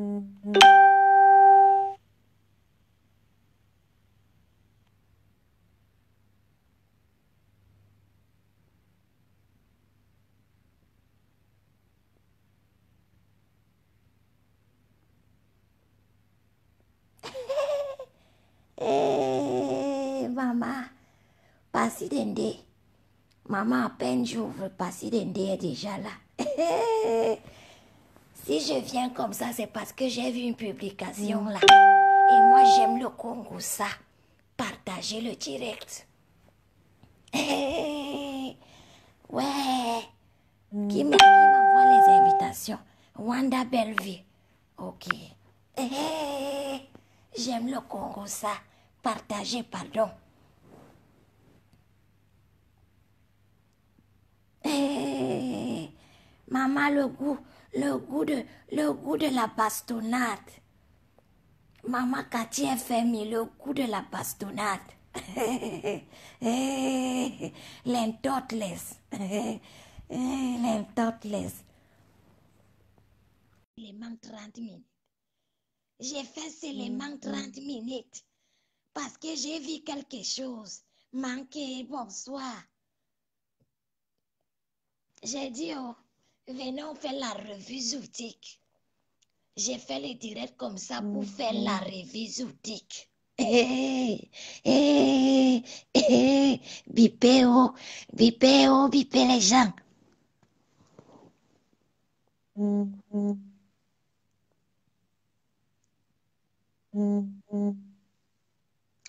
Eh, mama, passy dende. Maman, à peine j'ouvre, passy dende est déjà là. Eh, Si je viens comme ça, c'est parce que j'ai vu une publication mm. là. Et moi, j'aime le Congo, ça. Partagez le direct. ouais. Mm. Qui m'envoie les invitations Wanda Bellevue. Ok. j'aime le Congo, ça. Partagez, pardon. maman, le goût le goût de, le de la bastonnade. Maman Cathy fait le goût de la bastonnade. L'intotless. Eh, les eh, Il manque 30 minutes. J'ai fait seulement 30 mm-hmm. minutes parce que j'ai vu quelque chose manquer. Bonsoir. J'ai dit, oh, venons faire la revue zoutique. J'ai fait les direct comme ça pour mhm. faire la revue zoutique. Eh, eh eh eh bipéo, bipéo, bipé les gens.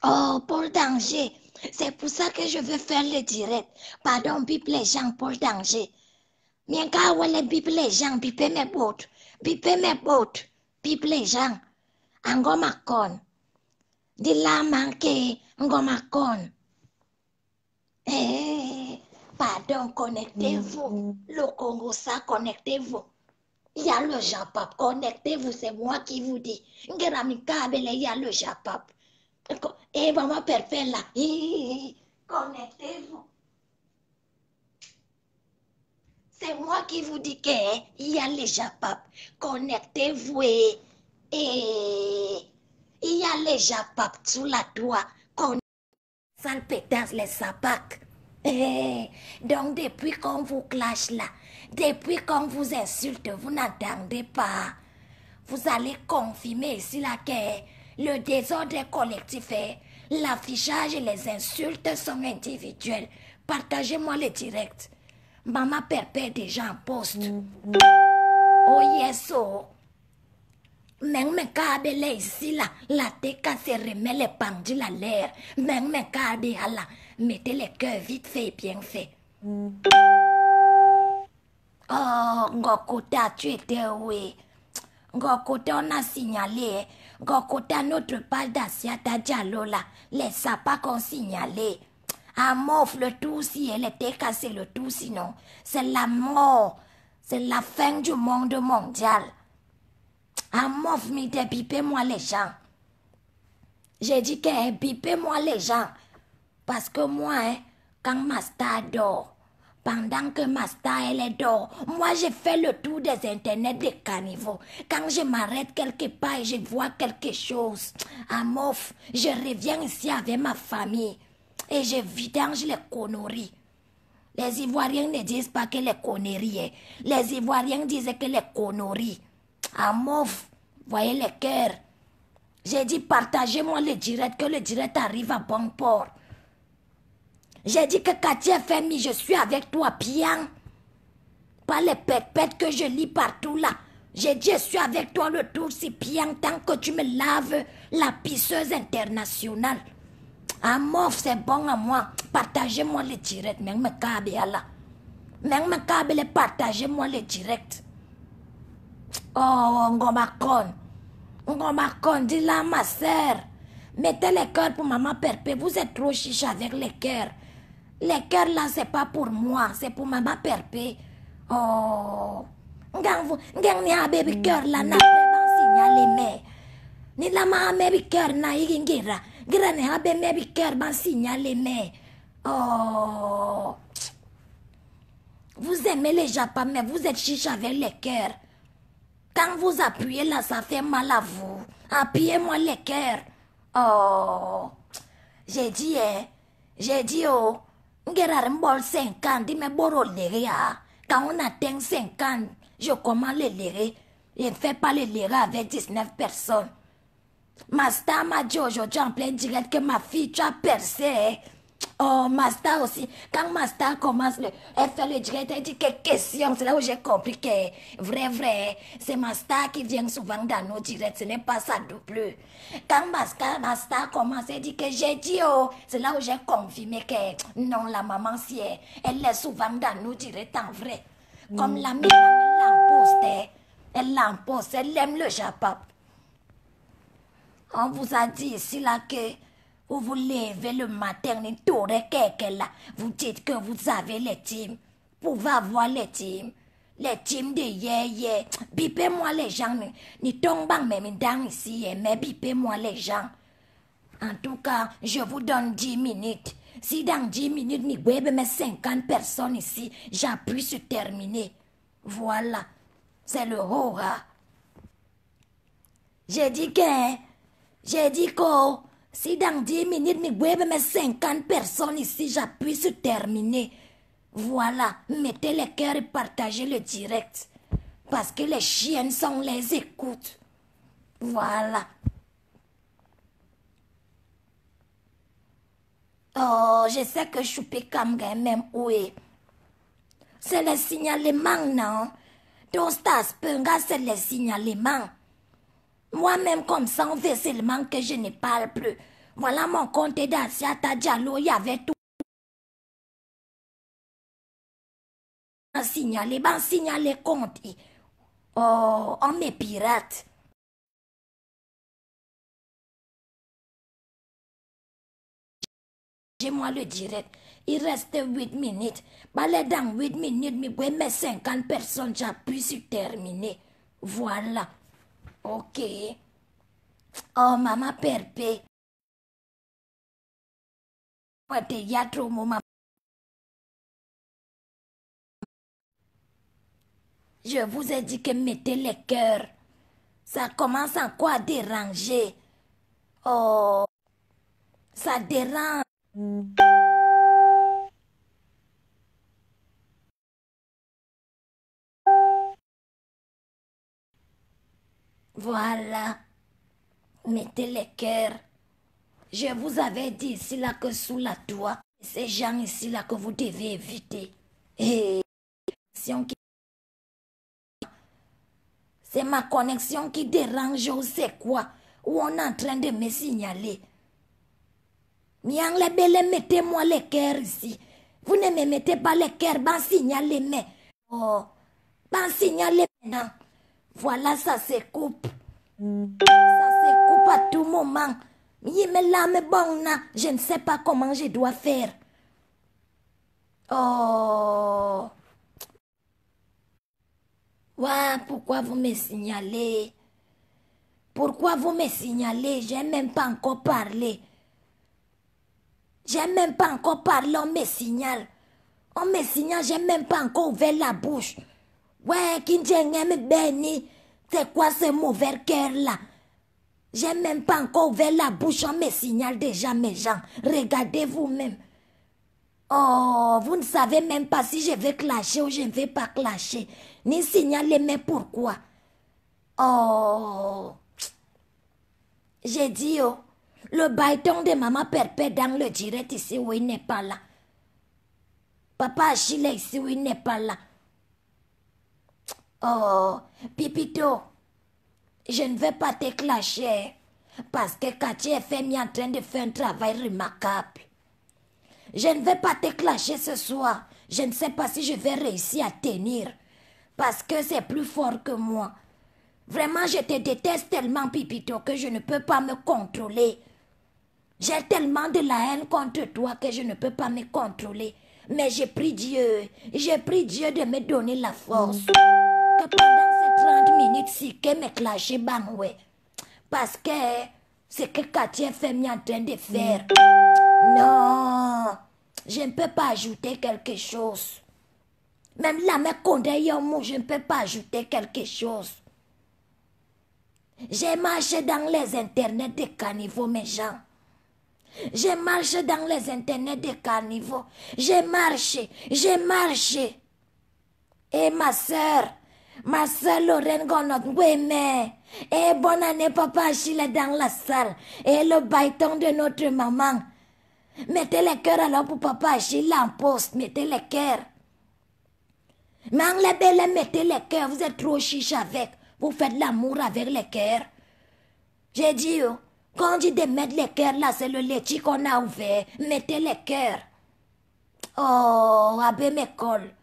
Oh, Paul Danger, c'est pour ça que je veux faire le direct. Pardon, bip les gens, Paul Danger. Miengawele bip les gens, bip mes potes, bip mes potes, bip les gens. Angoma kon. Di la manke, angoma Eh, pardon, connectez-vous. Mm-hmm. Le Congo, ça, connectez-vous. Il y a le Japap, connectez-vous, c'est moi qui vous dis. il y a le Japap. Et eh, maman, faire là. Eh, eh, connectez-vous. c'est moi qui vous dis qu'il hein, y a les Japap. Connectez-vous et, il y a les Japap sous la toit. pétasse, les sapacs. Eh, donc depuis qu'on vous clash là, depuis qu'on vous insulte, vous n'attendez pas. Vous allez confirmer ici la guerre, le désordre est collectif l'affichage et les insultes sont individuels. Partagez-moi les directs. Maman perpète déjà en poste. Mm-hmm. Oh yes, oh. Même me est ici là, la tête se remet les pendules à l'air. Même mes cadres là, mettez les cœurs vite fait et bien fait. Mm-hmm. Oh, Ngokota, tu étais oui. Eh? Ngokota, on a signalé. Eh? Ngokota, notre pal d'Asiata Diallo là, les sapas qu'on signalait. Amof, le tout si elle était cassée, le tout sinon. C'est la mort. C'est la fin du monde mondial. Amorphe, mi pipé moi les gens. J'ai dit que hein, pipé moi les gens. Parce que moi, hein, quand ma star dort, pendant que ma star elle dort, moi j'ai fait le tour des internets des caniveaux. Quand je m'arrête quelque part et je vois quelque chose, Amof, je reviens ici avec ma famille. Et je vidange les conneries. Les Ivoiriens ne disent pas que les conneries. Hein. Les Ivoiriens disent que les conneries. Amof, ah, voyez les cœurs. J'ai dit partagez-moi le direct, que le direct arrive à bon port. J'ai dit que Katia Femi, je suis avec toi, Pian. Pas les perpètes que je lis partout là. J'ai dit, je suis avec toi le tour si bien tant que tu me laves la pisseuse internationale. Amof, ah, c'est bon à moi. Partagez-moi les directs. Même là. Même câble, partagez-moi les directs. Oh, Ngomakon. Ngomakon, dis-la, ma sœur. Mettez les cœurs pour maman Perpé. Vous êtes trop chiche avec les cœurs. Les cœurs là, c'est pas pour moi, c'est pour maman Perpé. Oh. Ngang, ngang ni a baby cœur là, n'a pas signalé, mais. Ni la maman baby cœur na, igingira. Grane me bi oh vous aimez les japas mais vous êtes chiche avec les cœurs. Quand vous appuyez là ça fait mal à vous. Appuyez-moi les cœurs. Oh j'ai dit hein. j'ai dit oh 50 mais ah. Quand on atteint 50, je commence les lire. Je ne fais pas les lire avec 19 personnes star m'a dit aujourd'hui en plein direct que ma fille, tu as percé. Hein. Oh, ma star aussi. Quand ma star commence le, elle fait le direct, elle dit que question. C'est là où j'ai compris que, vrai, vrai, c'est star qui vient souvent dans nos directs. Ce n'est pas ça de plus. Quand ma star commence, elle dit que j'ai dit, oh, c'est là où j'ai confirmé que, non, la maman, si elle, elle est souvent dans nos directs en vrai. Comme la mienne, elle l'emposte. Hein. Elle l'impose, Elle aime le japap. On vous a dit ici là que vous vous levez le matin, là. Vous dites que vous avez les teams. Vous pouvez avoir les teams. Les teams de hier, hier. Bipez-moi les gens. Ni tombant même dans ici, eh, mais bipez-moi les gens. En tout cas, je vous donne 10 minutes. Si dans 10 minutes, ni web, mais 50 personnes ici, j'appuie sur terminer. Voilà. C'est le hora. J'ai dit que. Hein, j'ai dit que si dans 10 minutes, mi mes 50 personnes ici, j'appuie sur terminer. Voilà, mettez les cœur et partagez le direct. Parce que les chiennes sont les écoutes. Voilà. Oh, je sais que suis Kamga même oui. C'est le signalement, non? Dostas Penga, c'est le signalement. Moi-même, comme ça, on veut seulement que je ne parle plus. Voilà mon compte est dans Diallo, il y avait tout. on signaler, ben signaler compte. Oh, on est pirate. J'ai moi le direct. Il reste 8 minutes. Ben, dans 8 minutes, mais 50 personnes, pu sur terminer. Voilà. Ok. Oh, mama perpe. maman. Je vous ai dit que mettez les cœurs. Ça commence à quoi déranger. Oh, ça dérange. Voilà. Mettez les cœurs. Je vous avais dit ici là que sous la toit, ces gens ici là que vous devez éviter. Et c'est ma connexion qui dérange ou c'est quoi Où on est en train de me signaler. Miang les belles, mettez-moi les cœurs ici. Vous ne me mettez pas les cœurs, ben signalez mais. Oh, ben signalez maintenant. Voilà, ça se coupe. Ça se coupe à tout moment. je ne sais pas comment je dois faire. Oh. pourquoi vous me signalez Pourquoi vous me signalez J'ai même pas encore parlé. J'ai même pas encore parlé, on me signale. On me signale, j'ai même pas encore ouvert la bouche. Ouais, béni. C'est quoi ce mauvais cœur-là? J'ai même pas encore ouvert la bouche, on me signale déjà mes gens. Regardez vous-même. Oh, vous ne savez même pas si je vais clasher ou je ne vais pas clasher. Ni signaler, mais pourquoi? Oh. J'ai dit, oh, le bâton de maman perpète dans le direct ici où il n'est pas là. Papa Achille ici où il n'est pas là. Oh, Pipito, je ne vais pas te clasher parce que Katia est en train de faire un travail remarquable. Je ne vais pas te clasher ce soir. Je ne sais pas si je vais réussir à tenir parce que c'est plus fort que moi. Vraiment, je te déteste tellement, Pipito, que je ne peux pas me contrôler. J'ai tellement de la haine contre toi que je ne peux pas me contrôler. Mais j'ai pris Dieu, j'ai pris Dieu de me donner la force pendant ces 30 minutes, si que me Parce que ce que Katia fait est en train de faire. Non, je ne peux pas ajouter quelque chose. Même là, je ne peux pas ajouter quelque chose. J'ai marché dans les internets des carnivaux, mes gens. J'ai marché dans les internets des carnivaux. J'ai marché, j'ai marché. Et ma sœur, Ma soeur Lorraine Gonot, oui, mais. Et eh, bonne année, papa Achille est dans la salle. Et eh, le bâton de notre maman. Mettez les cœurs alors pour papa Achille en poste. Mettez les cœurs. Mang les belles, mettez les cœurs. Vous êtes trop chiche avec. Vous faites l'amour avec les cœurs. J'ai dit, oh, quand on dit de mettre les cœurs là, c'est le laitier qu'on a ouvert. Mettez les cœurs. Oh, Abbé m'école.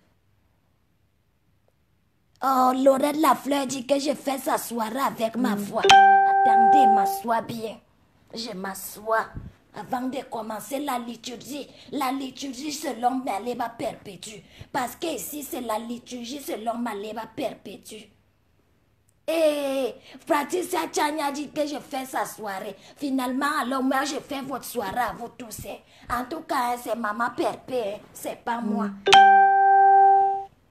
Oh, la fleur dit que je fais sa soirée avec ma mm. voix. Attendez, m'assois bien. Je m'assois. Avant de commencer la liturgie, la liturgie selon Maléba perpétue. Parce que ici, c'est la liturgie selon Maléba perpétue. Et eh, Patricia Chania dit que je fais sa soirée. Finalement, alors moi, je fais votre soirée à vous tous. Hein. En tout cas, hein, c'est Maman Perpé, hein, c'est pas moi. Mm.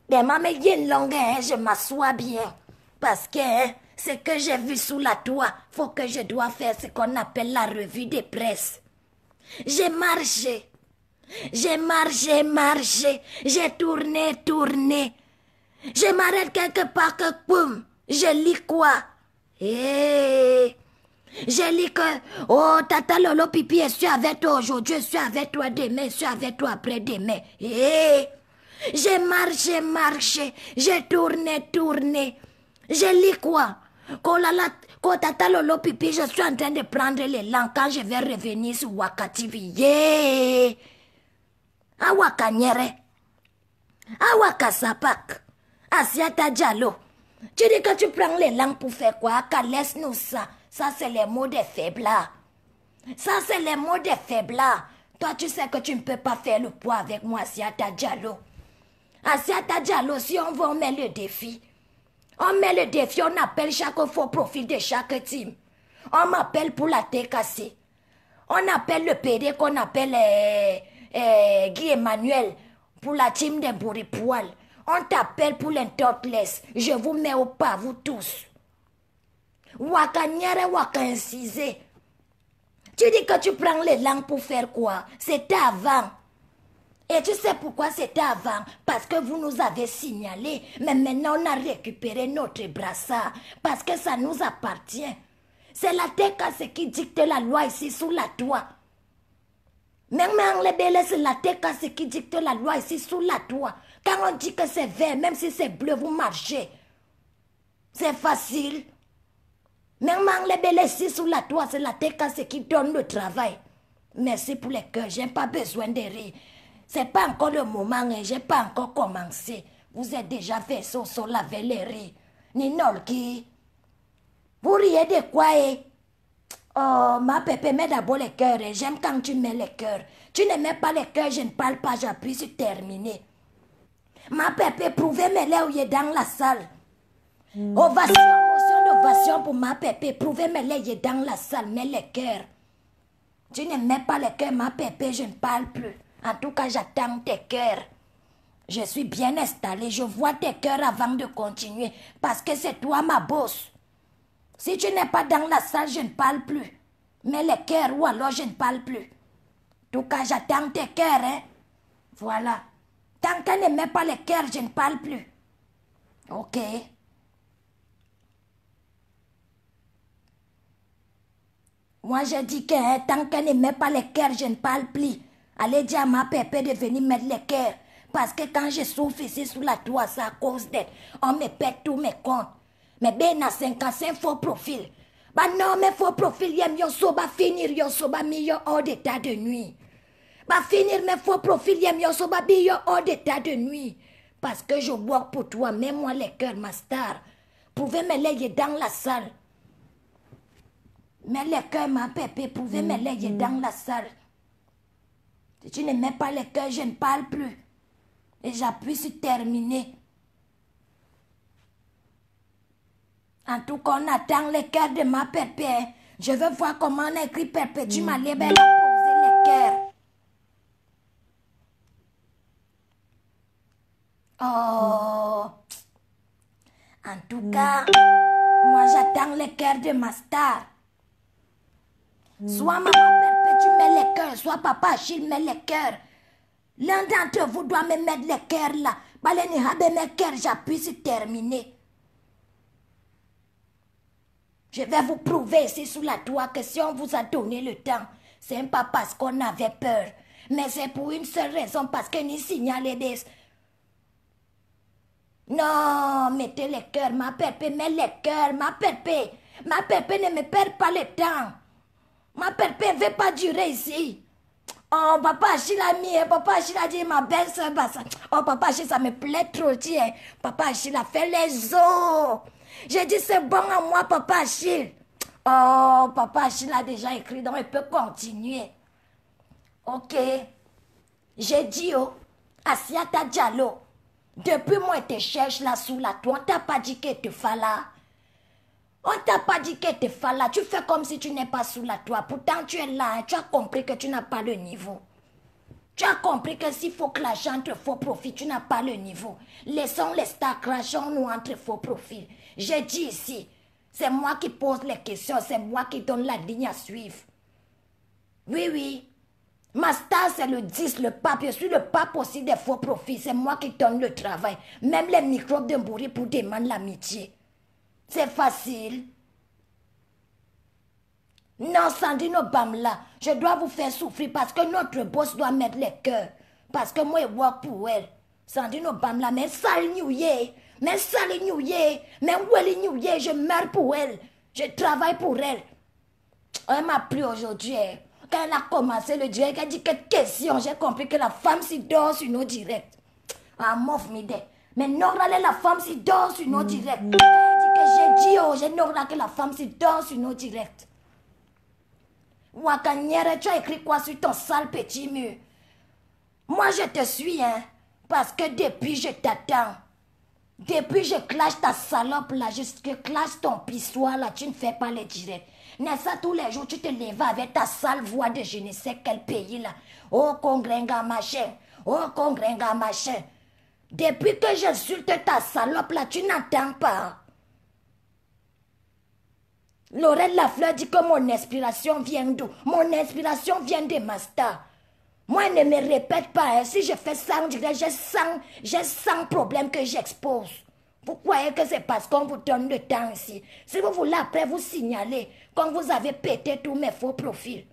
Ben, ma une longue, hein, je m'assois bien. Parce que hein, ce que j'ai vu sous la toit, faut que je dois faire ce qu'on appelle la revue des presse. J'ai marché. J'ai marché, marché. J'ai tourné, tourné. Je m'arrête quelque part que boum, je lis quoi Eh Je lis que oh tata lolo pipi, je suis avec toi aujourd'hui, je suis avec toi demain, je suis avec toi après demain. Eh j'ai marché, marché, j'ai tourné, tourné. J'ai lu quoi pipi, je suis en train de prendre les langues quand je vais revenir sur Wakativi. Yeah. Awa Awakasapak. Asiata Diallo. Tu dis que tu prends les langues pour faire quoi Laisse-nous ça. Ça, c'est les mots des faibles. Ça, c'est les mots des Là, Toi, tu sais que tu ne peux pas faire le poids avec moi, Asiata Diallo. À Diallo si on va, on met le défi. On met le défi, on appelle chaque faux profil de chaque team. On m'appelle pour la TKC. On appelle le PD qu'on appelle eh, eh, Guy Emmanuel pour la team d'un bourripoil. On t'appelle pour les Je vous mets au pas, vous tous. waka wakansize. Tu dis que tu prends les langues pour faire quoi C'était avant. Et tu sais pourquoi c'était avant Parce que vous nous avez signalé, mais maintenant on a récupéré notre brassard, parce que ça nous appartient. C'est la TKC qui dicte la loi ici sous la toit. Même en c'est la TKC qui dicte la loi ici sous la toit. Quand on dit que c'est vert, même si c'est bleu, vous marchez. C'est facile. Même en ici sous la toit, c'est la TKC qui donne le travail. Merci pour les cœurs, j'ai pas besoin de rire. C'est pas encore le moment, je hein. j'ai pas encore commencé. Vous êtes déjà fait sur la vélérie. Ninolki. Vous riez de quoi, hein? Oh, ma pépé, mets d'abord les cœurs. Hein. J'aime quand tu mets les cœurs. Tu ne mets pas les cœurs, je ne parle pas, j'appuie sur terminé. Ma pépé, prouvez-moi là où il est dans la salle. Hmm. Ovation, motion d'ovation pour ma pépé. Prouvez-moi là où il est dans la salle, mets les cœurs. Tu ne mets pas les cœurs, ma pépé, je ne parle plus. En tout cas, j'attends tes cœurs. Je suis bien installée, je vois tes cœurs avant de continuer, parce que c'est toi ma bosse. Si tu n'es pas dans la salle, je ne parle plus. Mais les cœurs, ou alors je ne parle plus. En tout cas, j'attends tes cœurs, hein. Voilà. Tant qu'elle ne met pas les cœurs, je ne parle plus. Ok. Moi, je dis que hein, tant qu'elle ne met pas les cœurs, je ne parle plus. Allez dire à ma pépé de venir mettre les cœurs. Parce que quand je souffre ici sous la toile, c'est à cause d'elle. On me perd tous mes comptes. Mais ben à 55 faux profil. Bah non, mais faux profil, yem yon soba finir y'a soba meilleur d'état de nuit. Bah finir mes faux profils, yem mieux soba bi d'état de nuit. Parce que je bois pour toi, mets-moi les cœurs, ma star. Pouvez me laisser dans la salle. Mets les cœurs, ma pépé, pouvez me mm-hmm. laisser dans la salle tu ne mets pas les cœurs, je ne parle plus. Et j'appuie sur terminer. En tout cas, on attend les cœurs de ma pépé Je veux voir comment on écrit m'as m'as liberté poser les cœurs. Oh. En tout cas, moi j'attends les cœurs de ma star. Sois maman soit papa Achille met les cœurs. L'un d'entre vous doit me mettre les cœurs là. Baleni mes terminer. Je vais vous prouver ici sous la toit que si on vous a donné le temps, c'est pas parce qu'on avait peur, mais c'est pour une seule raison, parce que ni signalé des... Non, mettez les cœurs, ma pépé mettez les cœurs, ma pépé Ma pépé ne me perd pas le temps. Ma pépé ne veut pas durer ici. Oh papa, Achille a mis, papa Achille a dit ma belle-sœur Oh papa Achille, ça me plaît trop, tiens. Papa Achille a fait les os. J'ai dit c'est bon à moi, papa Achille. Oh papa Achille a déjà écrit, donc il peut continuer. Ok. J'ai dit oh, Asiata Diallo, depuis moi je te cherche là sous la toi, t'as pas dit que tu fais on t'a pas dit que t'es là. Tu fais comme si tu n'es pas sous la toile. Pourtant, tu es là. Hein. Tu as compris que tu n'as pas le niveau. Tu as compris que s'il faut que l'argent entre faux profil, tu n'as pas le niveau. Laissons les stars crachons-nous entre faux profils. J'ai dit ici, c'est moi qui pose les questions, c'est moi qui donne la ligne à suivre. Oui, oui. Ma star, c'est le 10, le pape. Je suis le pape aussi des faux profils. C'est moi qui donne le travail. Même les microbes de bourré pour demander l'amitié. C'est facile. Non, Sandrine Obama, je dois vous faire souffrir parce que notre boss doit mettre les cœurs. Parce que moi, je work pour elle. Sandrine bamla, mais sale nouillé, mais sale nouillé, mais est nouillé, je meurs pour elle. Je travaille pour elle. Elle m'a pris aujourd'hui. Hein. Quand elle a commencé le direct, elle a dit que question, j'ai compris que la femme s'y dort sur nos directs. Ah, mon frère. Mais normalement, la femme s'y dort sur nos mm. directs. Yo, j'ai que la femme se danse sur nos directs. Wakanyere, tu as écrit quoi sur ton sale petit mur Moi, je te suis, hein, parce que depuis, je t'attends. Depuis, je clash ta salope là, jusque clash ton pissoir là, tu ne fais pas les directs. N'est-ce pas tous les jours, tu te lèves avec ta sale voix de je ne sais quel pays là. Oh, congrenga machin, oh, congrenga machin. Depuis que j'insulte ta salope là, tu n'attends pas. Laurel Lafleur dit que mon inspiration vient d'où Mon inspiration vient de master Moi, ne me répète pas. Hein. Si je fais ça, on dirait j'ai 100, j'ai 100 problèmes que j'expose. Vous croyez que c'est parce qu'on vous donne le temps ici Si vous voulez, après, vous signaler quand vous avez pété tous mes faux profils.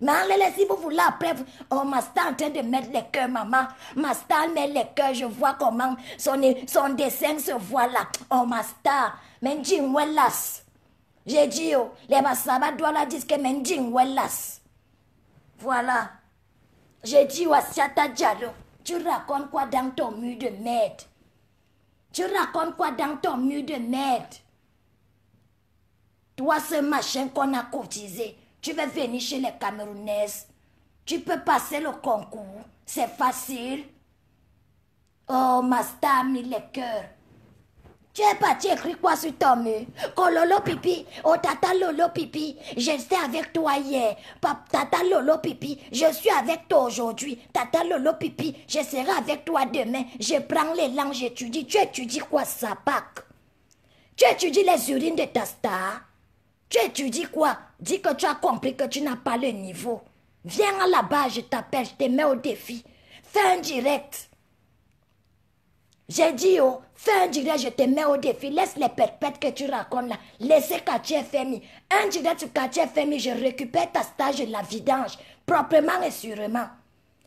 Mais allez, si vous voulez, après, oh, Master en train de mettre les cœurs, maman. Master met les cœurs, je vois comment son, son dessin se voit là. Oh, Master, mais dis-moi, j'ai oh, les masabadola disent que mending wellas. Voilà. J'ai dit oh, tu racontes quoi dans ton mur de merde Tu racontes quoi dans ton mur de merde Toi, ce machin qu'on a cotisé, tu veux venir chez les Camerounaises. Tu peux passer le concours, c'est facile. Oh, Mastam, mis le cœur. Tu es parti écrire quoi sur ton mur lolo pipi, oh tata lolo pipi, j'étais avec toi hier. Pap, tata lolo pipi, je suis avec toi aujourd'hui. Tata lolo pipi, je serai avec toi demain. Je prends les langues, j'étudie. Tu étudies quoi ça, Tu étudies les urines de ta star Tu étudies quoi Dis que tu as compris que tu n'as pas le niveau. Viens là-bas, je t'appelle, je te mets au défi. Fais un direct. J'ai dit, oh, fais un direct, je te mets au défi. Laisse les perpètes que tu racontes là. Laissez quartier FMI. Un direct sur quartier FMI, je récupère ta stage, et la vidange. Proprement et sûrement.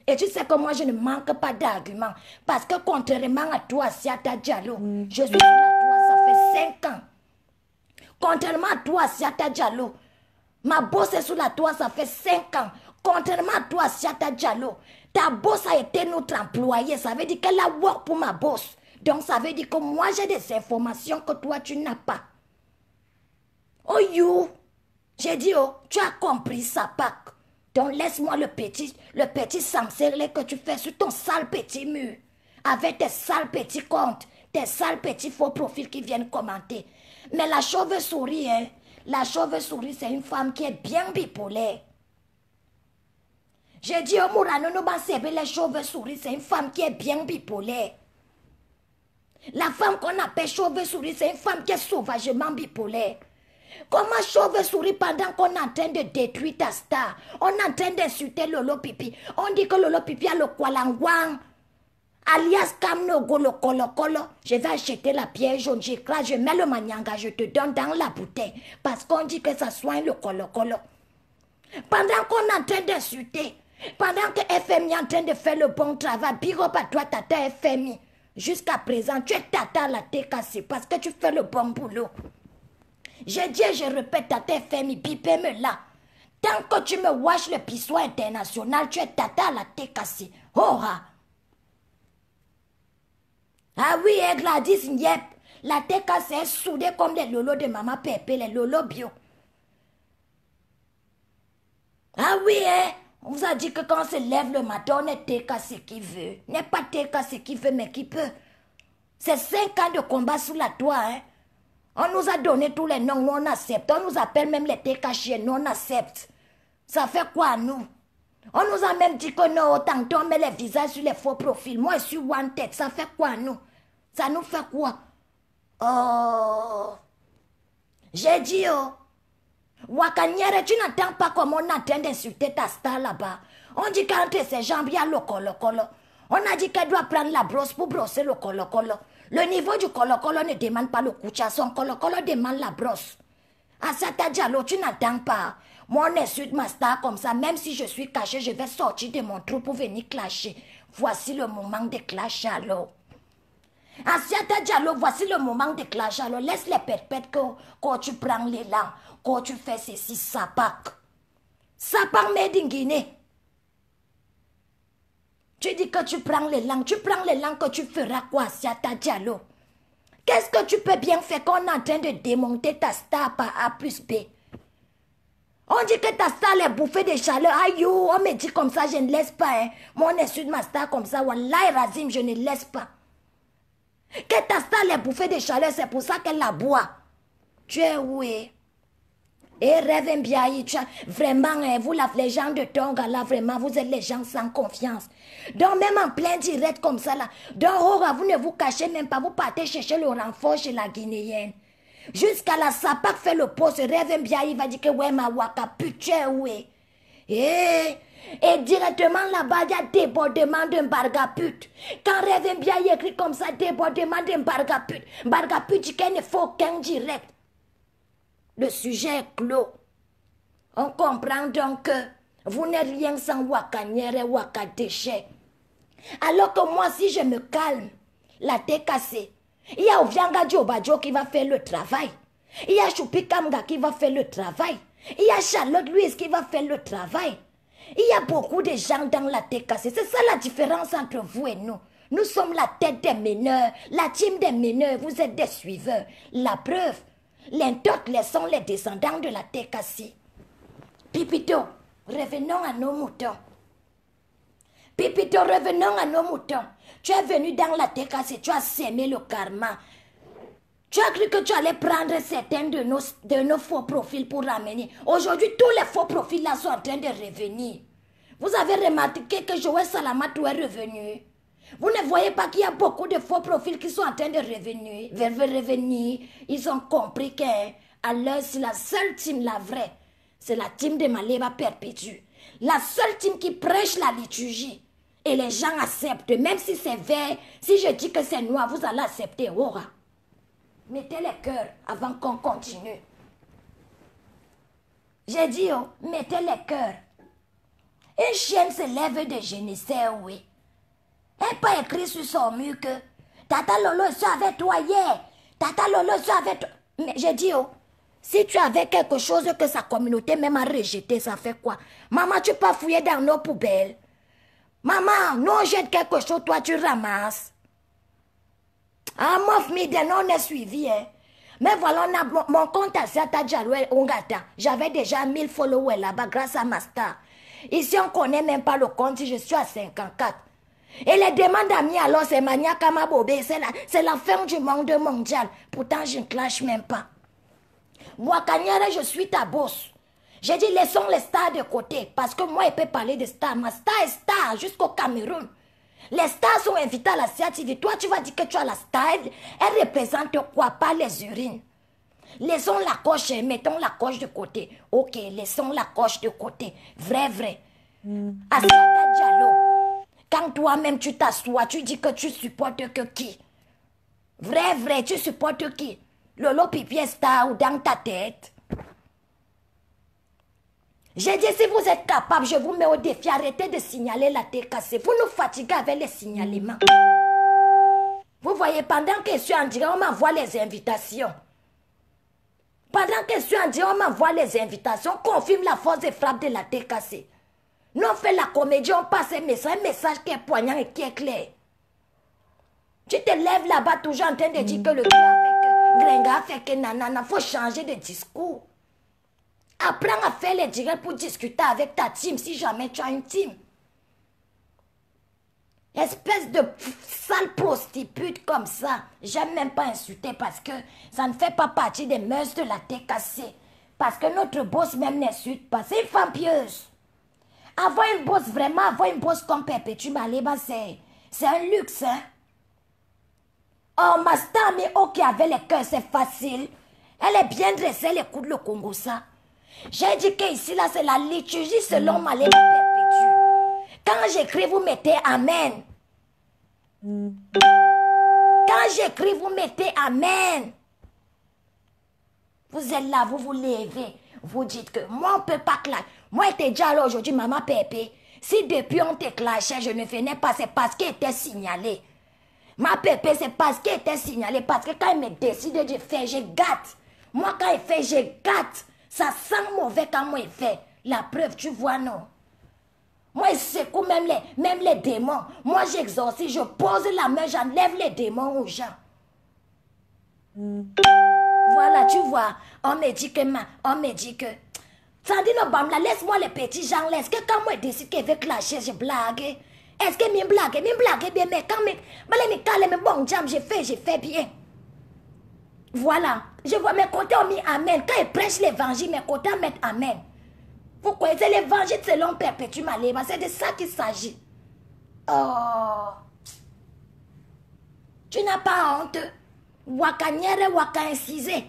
Et tu sais que moi, je ne manque pas d'arguments. Parce que contrairement à toi, Siata Diallo, mm. je suis la toi, ça fait 5 ans. Contrairement à toi, Siata Diallo, ma bosse est sous la toile, ça fait 5 ans. Contrairement à toi, Siata Diallo, ta boss a été notre employée, Ça veut dire qu'elle a work pour ma boss. Donc ça veut dire que moi j'ai des informations que toi tu n'as pas. Oh you, j'ai dit oh, tu as compris ça pas? Donc laisse-moi le petit, le petit que tu fais sur ton sale petit mur. Avec tes sales petits comptes, tes sales petits faux profils qui viennent commenter. Mais la chauve-souris, hein, la chauve-souris c'est une femme qui est bien bipolaire. J'ai dit au Mourano les chauves-souris, c'est une femme qui est bien bipolaire. La femme qu'on appelle chauve-souris, c'est une femme qui est sauvagement bipolaire. Comment chauve-souris, pendant qu'on est en train de détruire ta star, on est en train d'insulter Lolo Pipi. On dit que Lolo Pipi a le Kualangwang, alias Kamnogo, le Kolo Kolo. Je vais acheter la pierre jaune, j'éclate, je mets le manianga, je te donne dans la bouteille. Parce qu'on dit que ça soigne le Kolo Kolo. Pendant qu'on est en train d'insulter, pendant que FMI est en train de faire le bon travail, pas toi, tata FMI. Jusqu'à présent, tu es tata la TKC parce que tu fais le bon boulot. Je dis et je répète, tata FMI, bipé-me là. Tant que tu me wash le pissoir international, tu es tata la TKC. Hora! Ah oui, eh, Gladys Niep, la TKC est soudée comme les lolos de Maman Pépé, les lolos bio. Ah oui, eh! On vous a dit que quand on se lève le matin, on est TK ce qui veut. N'est pas TK ce qui veut, mais qui peut. C'est cinq ans de combat sous la toit. Hein? On nous a donné tous les noms, nous on accepte. On nous appelle même les TK chiens, nous, on accepte. Ça fait quoi à nous On nous a même dit que non, tantôt on met les visages sur les faux profils. Moi, je suis one tête. Ça fait quoi à nous Ça nous fait quoi Oh J'ai dit, oh Wakanyere, tu n'entends pas comment on attend d'insulter ta star là-bas. On dit qu'entre ses jambes, il y a le colo-colo. On a dit qu'elle doit prendre la brosse pour brosser le colo-colo. Le niveau du colo-colo ne demande pas le coucha, son colo-colo demande la brosse. À Sata Diallo, tu n'entends pas. Moi, on insulte ma star comme ça. Même si je suis caché, je vais sortir de mon trou pour venir clasher. Voici le moment de clasher, alors. Asiata Diallo, voici le moment de clasher, Alors laisse les perpètes que, tu prends l'élan tu fais ceci, ça part. Ça part mais in Tu dis que tu prends les langues. Tu prends les langues que tu feras quoi, Siata Diallo Qu'est-ce que tu peux bien faire qu'on est en train de démonter ta star par A plus B On dit que ta star est bouffée de chaleur. Aïe, on me dit comme ça, je ne laisse pas. mon hein. Moi, on est ma star comme ça. Wallah, Razim, je ne laisse pas. Que ta star est bouffée de chaleur, c'est pour ça qu'elle la boit. Tu es où, eh? Et rêve vois, vraiment, hein, vous, la les gens de Tonga, là, vraiment, vous êtes les gens sans confiance. Donc, même en plein direct comme ça, là, donc, vous ne vous cachez même pas, vous partez chercher le renfort chez la Guinéenne. Jusqu'à la SAPAC fait le poste, Réven Biaï va dire que, ouais, ma waka, es ouais. Et, eh, et directement là-bas, il y a débordement d'un bargaput. Quand rêve Biaï écrit comme ça, débordement d'un bargaput, bargaput, il faut qu'un direct le sujet est clos. On comprend donc que vous n'êtes rien sans Wakanière et wakadéché. Alors que moi, si je me calme, la TKC, il y a Ovianga Diobadjo qui va faire le travail. Il y a Choupi qui va faire le travail. Il y a Charlotte Louise qui va faire le travail. Il y a beaucoup de gens dans la TKC. C'est ça la différence entre vous et nous. Nous sommes la tête des mineurs, la team des mineurs. vous êtes des suiveurs. La preuve, les les sont les descendants de la terre cassée. Pipito, revenons à nos moutons. Pipito, revenons à nos moutons. Tu es venu dans la terre tu as sémé le karma. Tu as cru que tu allais prendre certains de nos, de nos faux profils pour ramener. Aujourd'hui, tous les faux profils là sont en train de revenir. Vous avez remarqué que Joël Salamatou est revenu. Vous ne voyez pas qu'il y a beaucoup de faux profils qui sont en train de revenir. revenir. Ils ont compris qu'à l'heure, c'est la seule team, la vraie. C'est la team de Maléba perpétue. La seule team qui prêche la liturgie. Et les gens acceptent, même si c'est vert, si je dis que c'est noir, vous allez accepter. Oh, ah. Mettez les cœurs avant qu'on continue. J'ai dit, oh, mettez les cœurs. Une chienne se lève de jeunesse, oui. Elle eh, n'a pas écrit sur son mur que Tata Lolo, je suis avec toi hier. Tata Lolo, je suis avec toi. Mais j'ai dit, oh, si tu avais quelque chose que sa communauté même a rejeté, ça fait quoi Maman, tu peux fouiller dans nos poubelles. Maman, nous on jette quelque chose, toi tu ramasses. Ah, mof non, on est suivi, hein. Mais voilà, mon compte à Zata Ongata. J'avais déjà 1000 followers là-bas grâce à star. Ici, on ne connaît même pas le compte, Si je suis à 54. Et les demandes d'amis, alors, c'est Mania kama c'est la, c'est la fin du monde mondial. Pourtant, je ne clash même pas. Moi, Kanyara, je suis ta bosse. J'ai dit, laissons les stars de côté, parce que moi, je peux parler de stars. Ma star est star jusqu'au Cameroun. Les stars sont invitées à la CIA Toi, tu vas dire que tu as la star. Elle représente quoi Pas les urines. Laissons la coche, hein. mettons la coche de côté. Ok, laissons la coche de côté. Vrai, vrai. Mm. Diallo. Quand toi-même tu t'assois, tu dis que tu supportes que qui Vrai, vrai, tu supportes qui Lolo Pipiesta ou dans ta tête j'ai dit, si vous êtes capable, je vous mets au défi. Arrêtez de signaler la TKC. Vous nous fatiguez avec les signalements. Vous voyez, pendant que je suis en direct, on m'envoie les invitations. Pendant que je suis en direct, on m'envoie les invitations. Confirme la force des frappes de la TKC. Non, fait la comédie, on passe un message, un message qui est poignant et qui est clair. Tu te lèves là-bas toujours en train de dire que le gars fait que Gringa fait nanana. Faut changer de discours. Apprends à faire les directs pour discuter avec ta team si jamais tu as une team. Espèce de sale prostitute comme ça. J'aime même pas insulter parce que ça ne fait pas partie des mœurs de la TKC. Parce que notre boss même n'insulte pas. C'est une femme pieuse. Avoir une bosse, vraiment, avoir une bosse comme Perpétue Maléba, hein, c'est un luxe, hein? Oh, star, mais ok, avec les cœurs, c'est facile. Elle est bien dressée, elle écoute le Congo, ça. J'ai dit qu'ici, ici, là, c'est la liturgie selon Maléba Perpétue. Quand j'écris, vous mettez Amen. Quand j'écris, vous mettez Amen. Vous êtes là, vous vous levez, vous dites que moi, on ne peut pas claquer. Moi, j'étais déjà là aujourd'hui, maman Pépé. Si depuis on clashait, je ne venais pas, c'est parce qu'il était signalé. Ma pépé, c'est parce qu'il était signalé. Parce que quand il me décide de faire, je gâte. Moi, quand il fait, je gâte. Ça sent mauvais quand moi, il fait. La preuve, tu vois, non. Moi, je secoue même les, même les démons. Moi, j'exorcise, je pose la main, j'enlève les démons aux gens. Hmm. Voilà, tu vois. On me dit que on me dit que Sandino Bamla, laisse-moi les petits gens, est-ce que quand moi je décide que la clasher je blague. Est-ce que je blague Je blague bien, mais quand je me calme, mais bon, j'ai fait fais, je bien. Voilà. Je vois mes côtés ont mis Amen. Quand ils prêchent l'évangile, mes côtés mettent Amen. Vous connaissez l'évangile selon Perpétue Maléba. C'est de ça qu'il s'agit. Oh. Tu n'as pas honte. Wakanyere, wakansize.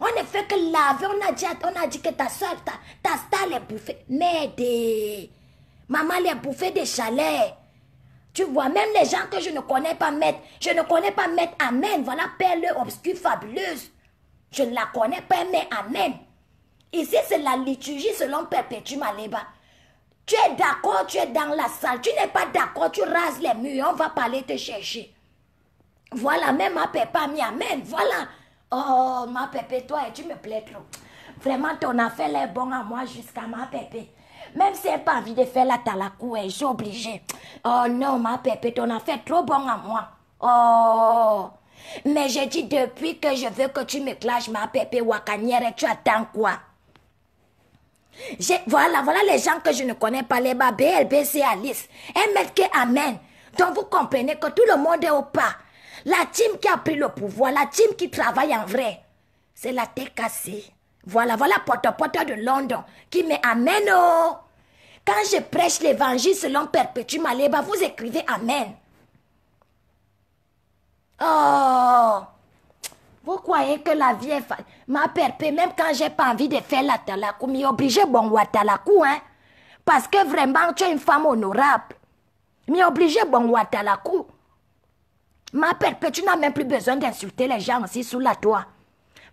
On ne fait que laver. On a dit, on a dit que ta soeur, ta, ta star est bouffée. Merde. Maman les bouffée de chalets. Tu vois, même les gens que je ne connais pas mettre, je ne connais pas mettre Amen. Voilà, perle obscure, fabuleuse. Je ne la connais pas, mais Amen. Ici, c'est la liturgie selon Père Maléba. Tu es d'accord, tu es dans la salle. Tu n'es pas d'accord, tu rases les murs. On va pas aller te chercher. Voilà, même à pas mis Amen. Voilà. Oh, ma pépé, toi, tu me plais trop. Vraiment, ton affaire est bon à moi jusqu'à ma pépé. Même si elle pas envie de faire la talakou, eh, je obligé. obligée. Oh non, ma pépé, ton affaire trop bon à moi. Oh. Mais j'ai dit depuis que je veux que tu me clashes, ma pépé wakanière, tu attends quoi? Voilà, voilà les gens que je ne connais pas, les babés, LBC, Alice. et que Amen. Donc vous comprenez que tout le monde est au pas. La team qui a pris le pouvoir, la team qui travaille en vrai, c'est la cassée Voilà, voilà porte-porte de Londres qui me amène. Oh. Quand je prêche l'évangile selon Perpétue Maléba, vous écrivez Amen. Oh, vous croyez que la vie est Ma perpé, même quand j'ai pas envie de faire la talakou, m'y obligé bon talakou, hein. Parce que vraiment, tu es une femme honorable. M'y obligé bon talakou. Ma pépé, tu n'as même plus besoin d'insulter les gens aussi sous la toit.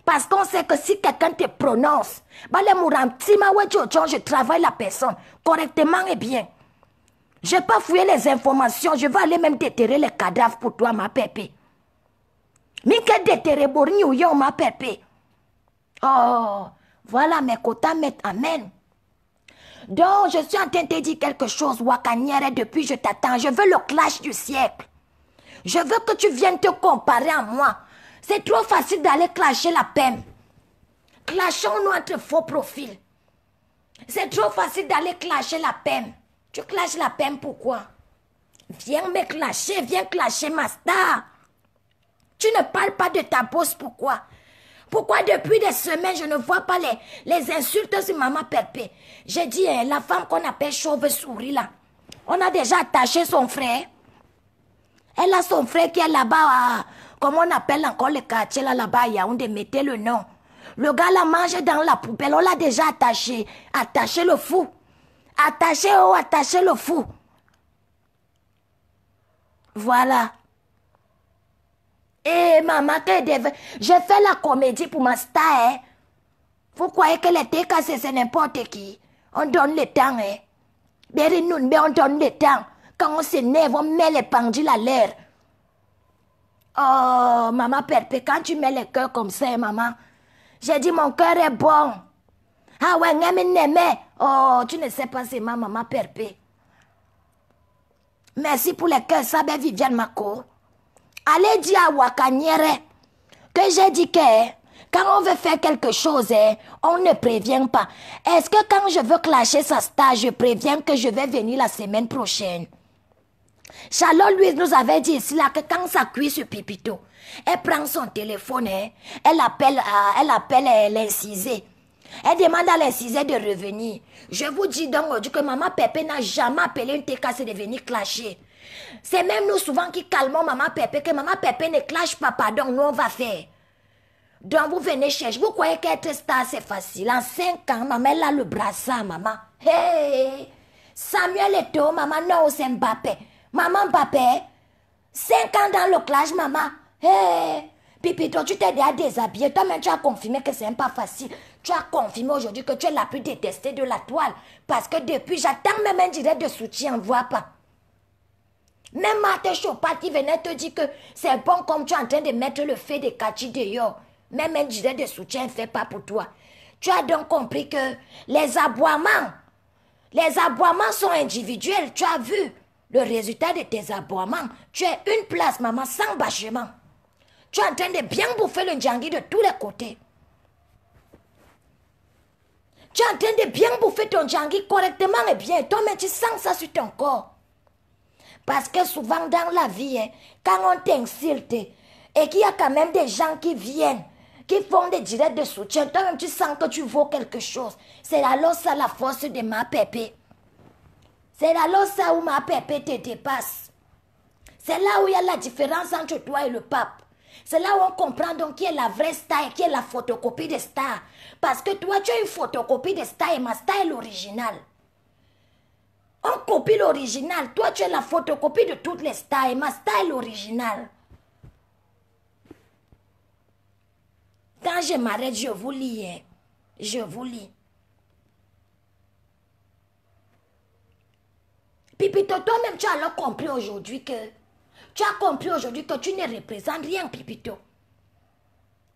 Parce qu'on sait que si quelqu'un te prononce, bah, je travaille la personne correctement et bien. Je n'ai pas fouillé les informations, je vais aller même déterrer les cadavres pour toi, ma pépé. Mais que déterrer ma pépé. Oh, voilà mes quotas, mettent amen. Donc, je suis en train de te dire quelque chose, Wakanière, depuis je t'attends. Je veux le clash du siècle. Je veux que tu viennes te comparer à moi. C'est trop facile d'aller clasher la peine. Clashons-nous entre faux profil. C'est trop facile d'aller clasher la peine. Tu clashes la peine pourquoi Viens me clasher, viens clasher ma star. Tu ne parles pas de ta bosse pourquoi pourquoi depuis des semaines, je ne vois pas les, les insultes sur Maman Perpé J'ai dit, hein, la femme qu'on appelle chauve-souris là, on a déjà attaché son frère. Elle a son frère qui est là-bas. Ah. Comment on appelle encore le quartier là-bas, où Yaoundé Mettez le nom. Le gars l'a mange dans la poubelle. On l'a déjà attaché. Attaché le fou. Attaché, oh, attaché le fou. Voilà. Eh, maman, que j'ai fait la comédie pour ma star, hein. Vous croyez que les TK, c'est n'importe qui. On donne le temps, hein. Berinoun, mais on donne le temps. Quand on nerve, on met les pendules à l'air. Oh, maman Perpé, quand tu mets les cœurs comme ça, hein, maman, j'ai dit mon cœur est bon. Ah ouais, Oh, tu ne sais pas, c'est ma maman Perpé. Merci pour les cœurs, ça, Viviane Mako. Allez dire à Wakaniere que j'ai dit que hein, quand on veut faire quelque chose, hein, on ne prévient pas. Est-ce que quand je veux clasher sa stage, je préviens que je vais venir la semaine prochaine? Charlotte Louise nous avait dit ici que quand ça cuit ce Pipito, elle prend son téléphone, hein, elle appelle, l'incisé euh, elle appelle euh, Elle demande à l'incisé de revenir. Je vous dis donc que maman Pépé n'a jamais appelé une TK, de venir clasher. C'est même nous souvent qui calmons maman Pépé, que maman Pépé ne clash pas, donc nous on va faire. Donc vous venez chercher, vous croyez qu'être star c'est facile. En 5 ans, maman, elle a le brassard, maman. Hey, Samuel Eto'o, maman, non, c'est Mbappé. Maman, papa, 5 ans dans le clash, maman. Hé, Pipito, tu t'es déjà déshabillé. Toi-même, tu as confirmé que c'est pas facile. Tu as confirmé aujourd'hui que tu es la plus détestée de la toile. Parce que depuis, j'attends même un direct de soutien, voit pas. Même Martin Chopat, venait te dire que c'est bon comme tu es en train de mettre le fait des Kachi dehors. Même un direct de soutien ne fait pas pour toi. Tu as donc compris que les aboiements, les aboiements sont individuels, tu as vu le résultat de tes aboiements. Tu es une place, maman, sans bâchement. Tu es en train de bien bouffer le djangui de tous les côtés. Tu es en train de bien bouffer ton djangui correctement et bien. Toi-même, tu sens ça sur ton corps. Parce que souvent dans la vie, hein, quand on t'insulte et qu'il y a quand même des gens qui viennent, qui font des directs de soutien, toi-même, tu sens que tu vaux quelque chose. C'est alors ça la force de ma pépé. C'est là ça où ma pépé te dépasse. C'est là où il y a la différence entre toi et le pape. C'est là où on comprend donc qui est la vraie star et qui est la photocopie de star. Parce que toi, tu es une photocopie de star et ma star est l'original. On copie l'original. Toi, tu es la photocopie de toutes les stars et ma star est l'original. Quand je m'arrête, je vous lis. Hein. Je vous lis. Pipito, toi-même, tu as alors compris aujourd'hui que... Tu as compris aujourd'hui que tu ne représentes rien, Pipito.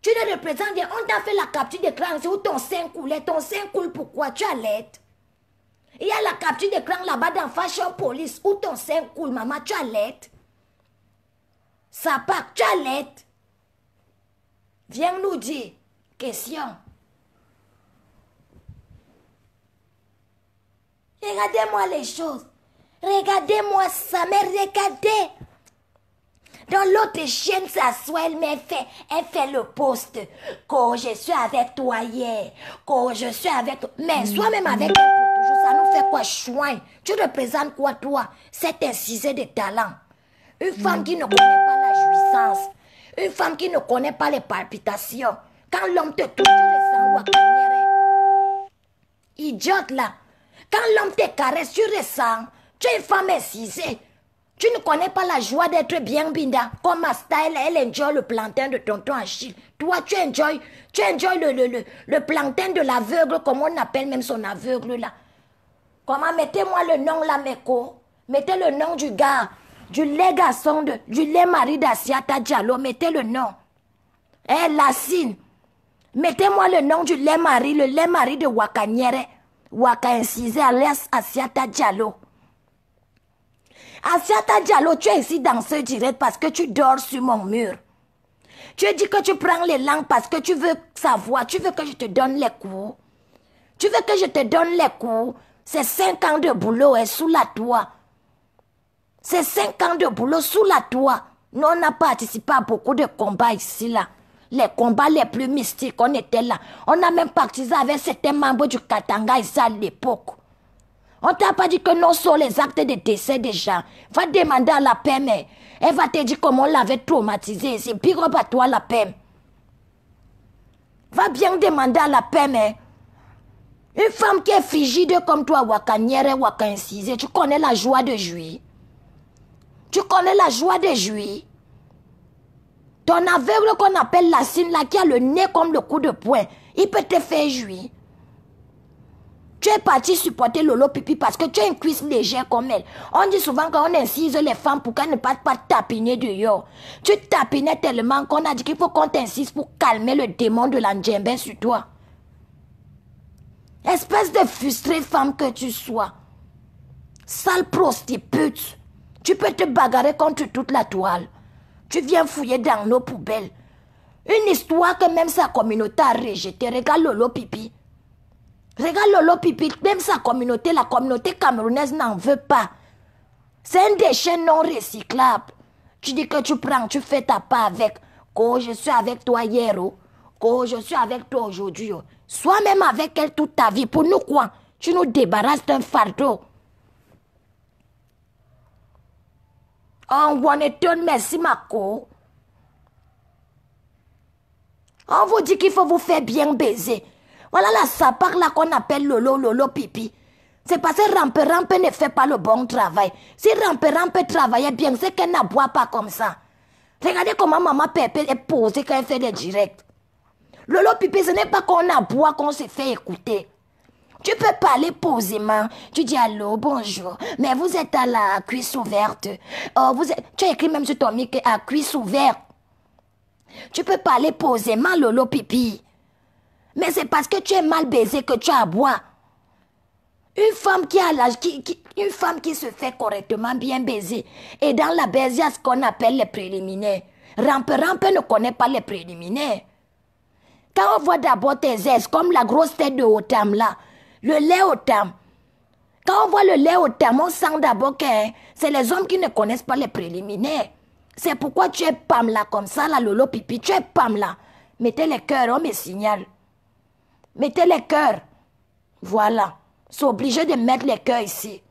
Tu ne représentes rien. On t'a fait la capture d'écran. C'est où ton sein coulait. Ton sein coule pourquoi Tu as l'aide. Il y a la capture d'écran là-bas dans Fashion Police. Où ton sein coule, maman. Tu as l'aide. Ça Tu as l'aide. Viens nous dire. Question. Regardez-moi les choses. Regardez-moi ça, mais regardez. Dans l'autre chaîne, ça soit elle mais fait, elle fait le poste. Quand je suis avec toi hier, quand je suis avec toi. Mais mm. soi-même avec elle pour toujours, ça nous fait quoi, chouin? Tu représentes quoi, toi? C'est incisé de talent. Une femme qui ne connaît pas la jouissance. Une femme qui ne connaît pas les palpitations. Quand l'homme te touche, tu ressens Idiote là. Quand l'homme te caresse, tu ressens. Tu es une femme incisée. Tu ne connais pas la joie d'être bien binda. Comme ma elle enjoy le plantain de tonton Achille. Toi, tu enjoy, tu enjoy le, le, plantain de l'aveugle, comme on appelle même son aveugle là. Comment mettez-moi le nom là, Meko Mettez le nom du gars, du lait garçon, de, du lait mari d'Asiata Diallo. Mettez le nom. Eh, la Mettez-moi le nom du lait mari, le lait mari de Wakaniere. Waka incisé alias Asiata Diallo. Asiata Diallo, tu es ici dans ce direct parce que tu dors sur mon mur. Tu dis que tu prends les langues parce que tu veux savoir, tu veux que je te donne les cours. Tu veux que je te donne les cours. C'est cinq ans de boulot et hein, sous la toit. C'est cinq ans de boulot sous la toit. Nous, on a participé à beaucoup de combats ici, là. Les combats les plus mystiques, on était là. On a même participé avec certains membres du Katanga à l'époque. On t'a pas dit que non sont les actes de décès gens. Va demander à la mais. Elle va te dire comment on l'avait traumatisé. C'est pire pas toi la paix. Va bien demander à la mais. Une femme qui est frigide comme toi, wakanière, et tu connais la joie de jouir. Tu connais la joie de jouir. Ton aveugle qu'on appelle la signe là, qui a le nez comme le coup de poing, il peut te faire jouir. Tu es parti supporter Lolo Pipi parce que tu as une cuisse légère comme elle. On dit souvent qu'on incise les femmes pour qu'elles ne partent pas tapiner yo. Tu tapinais tellement qu'on a dit qu'il faut qu'on t'incise pour calmer le démon de l'Andjembe sur toi. Espèce de frustrée femme que tu sois. Sale prostitute. Tu peux te bagarrer contre toute la toile. Tu viens fouiller dans nos poubelles. Une histoire que même sa communauté a rejetée. Regarde Lolo Pipi. Regarde Lolo Pipi, même sa communauté, la communauté camerounaise n'en veut pas. C'est un déchet non recyclable. Tu dis que tu prends, tu fais ta part avec. Quand je suis avec toi hier, oh. quand je suis avec toi aujourd'hui. Oh. Sois même avec elle toute ta vie. Pour nous quoi Tu nous débarrasses d'un fardeau. On merci On vous dit qu'il faut vous faire bien baiser. Voilà oh la sapar là qu'on appelle lolo, lolo, pipi. C'est parce que Rampe Rampe ne fait pas le bon travail. Si Rampe Rampe travaillait bien, c'est qu'elle n'aboie pas comme ça. Regardez comment maman Pépé est posée quand elle fait des directs. Lolo Pipi, ce n'est pas qu'on aboie qu'on se fait écouter. Tu peux parler posément. Tu dis allô, bonjour. Mais vous êtes à la cuisse ouverte. Oh, vous êtes... Tu as écrit même sur ton mic à cuisse ouverte. Tu peux parler posément, Lolo Pipi. Mais c'est parce que tu es mal baisé que tu aboies. Une femme qui a l'âge, qui, une femme qui se fait correctement bien baiser, et dans la baise, ce qu'on appelle les préliminaires. Rampe, rampe ne connaît pas les préliminaires. Quand on voit d'abord tes aises, comme la grosse tête de Otam là, le lait Otam. Quand on voit le lait Otam, on sent d'abord que hein, c'est les hommes qui ne connaissent pas les préliminaires. C'est pourquoi tu es pam là, comme ça, là, lolo pipi, tu es pam là. Mettez les cœurs, oh mes signale. Mettez les cœurs. Voilà. C'est obligé de mettre les cœurs ici.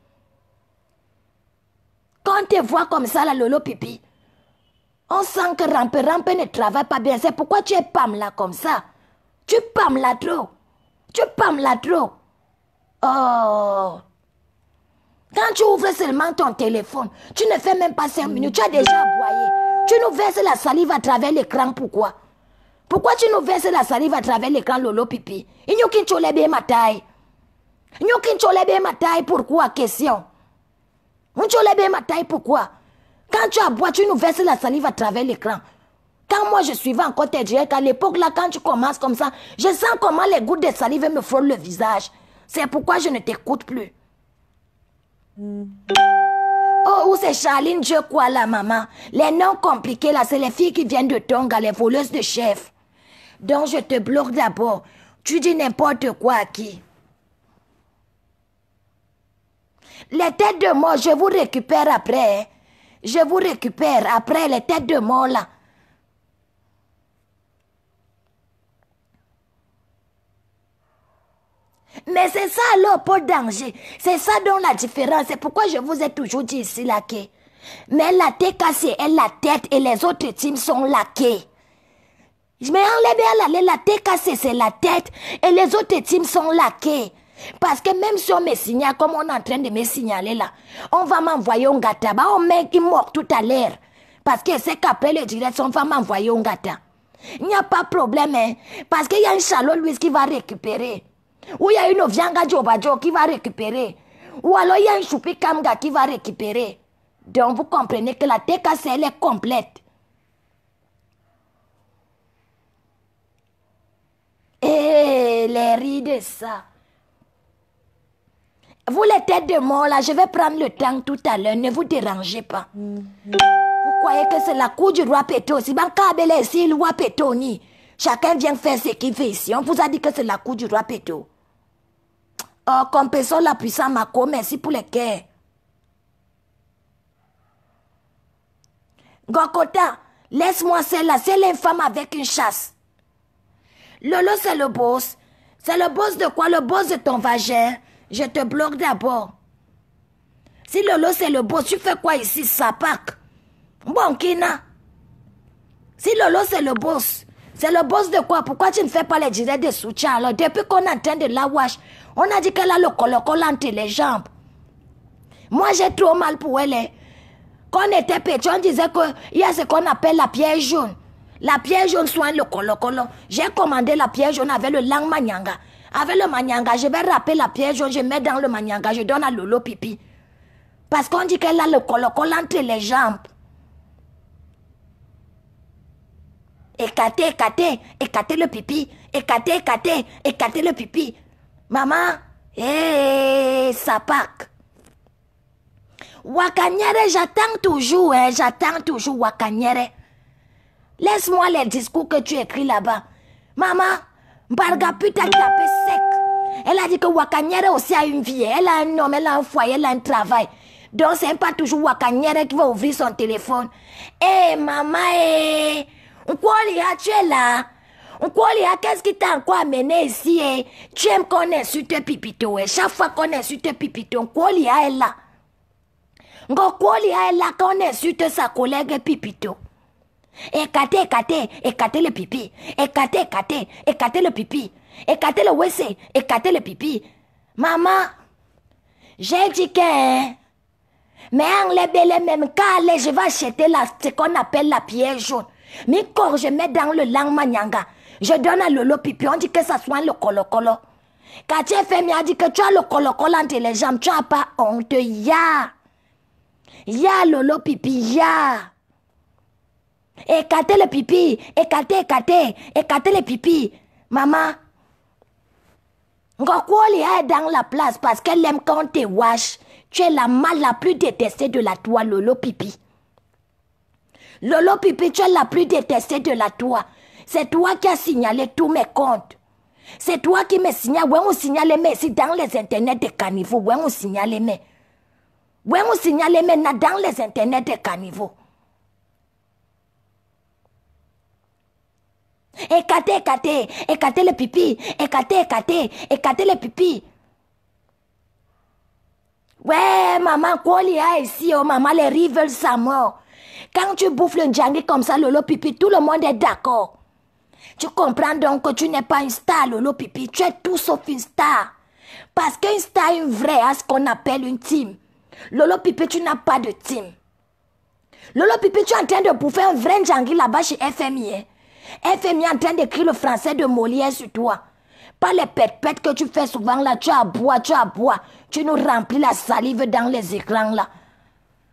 Quand tu vois comme ça, la lolo pipi, on sent que rampe rampe ne travaille pas bien. C'est pourquoi tu es pam là comme ça. Tu pam là trop. Tu pam là trop. Oh. Quand tu ouvres seulement ton téléphone, tu ne fais même pas 5 minutes. Tu as déjà aboyé. Tu nous verses la salive à travers l'écran. Pourquoi pourquoi tu nous verses la salive à travers l'écran lolo pipi ma taille. ma taille, pourquoi question salive ma taille, pourquoi Quand tu aboies, tu nous verses la salive à travers l'écran. Quand moi je suivais encore tes directs, à l'époque là, quand tu commences comme ça, je sens comment les gouttes de salive me frôlent le visage. C'est pourquoi je ne t'écoute plus. Mm. Oh, c'est Charline, je crois, la maman. Les noms compliqués, là, c'est les filles qui viennent de Tonga, les voleuses de chef. Donc je te bloque d'abord. Tu dis n'importe quoi à qui Les têtes de mort, je vous récupère après. Hein. Je vous récupère après les têtes de mort là. Mais c'est ça alors pour danger. C'est ça dont la différence. C'est pourquoi je vous ai toujours dit ici laqué. Mais la TKC elle la tête et les autres teams sont laqués. Je me enlève l'aller, la TKC c'est la tête. Et les autres teams sont laqués. Parce que même si on me signale, comme on est en train de me signaler là, on va m'envoyer un gata. Bah, on mec, qui tout à l'heure. Parce que c'est qu'après le direct, on va m'envoyer un gâteau. Il n'y a pas de problème, hein. Parce qu'il y a un chalot Louis qui va récupérer. Ou il y a une Ovianga Djobajo qui va récupérer. Ou alors il y a un Choupi Kamga qui va récupérer. Donc vous comprenez que la TKC, elle est complète. Eh, les rides, ça. Vous, les têtes de mort, là, je vais prendre le temps tout à l'heure. Ne vous dérangez pas. Vous croyez que c'est la cour du roi Péto Si est ici, le roi Pétoni, chacun vient faire ce qu'il veut ici. On vous a dit que c'est la cour du roi Péto. Oh, personne la puissance Mako, merci pour les cœurs. Gokota, laisse-moi celle-là, c'est l'infâme avec une chasse. Lolo, c'est le boss. C'est le boss de quoi Le boss de ton vagin. Je te bloque d'abord. Si Lolo, c'est le boss, tu fais quoi ici, Sapak Bon, Kina. Si Lolo, c'est le boss, c'est le boss de quoi Pourquoi tu ne fais pas les directs de soutien alors Depuis qu'on entend de la wash, on a dit qu'elle a le colocol entre les jambes. Moi, j'ai trop mal pour elle. Hein. Quand on était petit, on disait qu'il y a ce qu'on appelle la pierre jaune. La pierre jaune soigne le colocolo. J'ai commandé la pierre jaune avec le lang manyanga. Avec le manyanga, je vais rappeler la pierre jaune, je mets dans le manyanga, je donne à Lolo pipi. Parce qu'on dit qu'elle a le colocolo entre les jambes. Écater, écater, écater le pipi. Écater, écater, écater le pipi. Maman, hé, eh, ça j'attends toujours, hein, j'attends toujours Wakanyere. Laisse-moi les discours que tu écris là-bas. Maman, Mbarga pute a tapé sec. Elle a dit que Wakanyere aussi a une vie. Elle a un homme, elle a un foyer, elle a un travail. Donc c'est pas toujours Wakanyere qui va ouvrir son téléphone. Eh hey, maman, eh. Hey. a tu es là. a qu'est-ce qui t'a encore amené ici? Eh? Tu aimes qu'on insulte Pipito. Eh? Chaque fois qu'on insulte Pipito, elle est là. Nkoliha est là quand on insulte sa collègue Pipito. Écartez, écartez, écartez le pipi. Écartez, écartez, écartez le pipi. Écartez le WC, écartez le pipi. Maman, j'ai dit que... Mais en les même, calé je vais acheter la, ce qu'on appelle la pierre jaune. Mais quand je mets dans le langue manyanga, je donne à Lolo Pipi, on dit que ça soit le colo-colo. Quand tu es dit que tu as le colo-colo entre les jambes, tu n'as pas honte, ya. Ya Lolo Pipi, ya. Écartez le pipi. Écartez, écartez. Écartez le pipi. Maman. Ngokwoli est dans la place parce qu'elle aime quand tu wash. Tu es la mal la plus détestée de la toile, Lolo Pipi. Lolo Pipi, tu es la plus détestée de la toile. C'est toi qui as signalé tous mes comptes. C'est toi qui me signale. Ouais, on signale mes si dans les internets des caniveaux. Ouais, on signale mais. Ouais, on signale mais dans les internets des caniveaux. Écartez, écartez, écartez le pipi, écartez, écartez, écartez le pipi. Ouais, maman quoi a ici, oh maman, les rives sa Quand tu bouffes le djangui comme ça, Lolo Pipi, tout le monde est d'accord. Tu comprends donc que tu n'es pas une star, Lolo Pipi, tu es tout sauf une star. Parce qu'une star, une vraie, C'est ce qu'on appelle une team. Lolo Pipi, tu n'as pas de team. Lolo Pipi, tu es en train de bouffer un vrai djangui là-bas chez FMI. Hein. FMI est en train d'écrire le français de Molière sur toi. Pas les perpètes que tu fais souvent là, tu aboies, tu abois Tu nous remplis la salive dans les écrans là.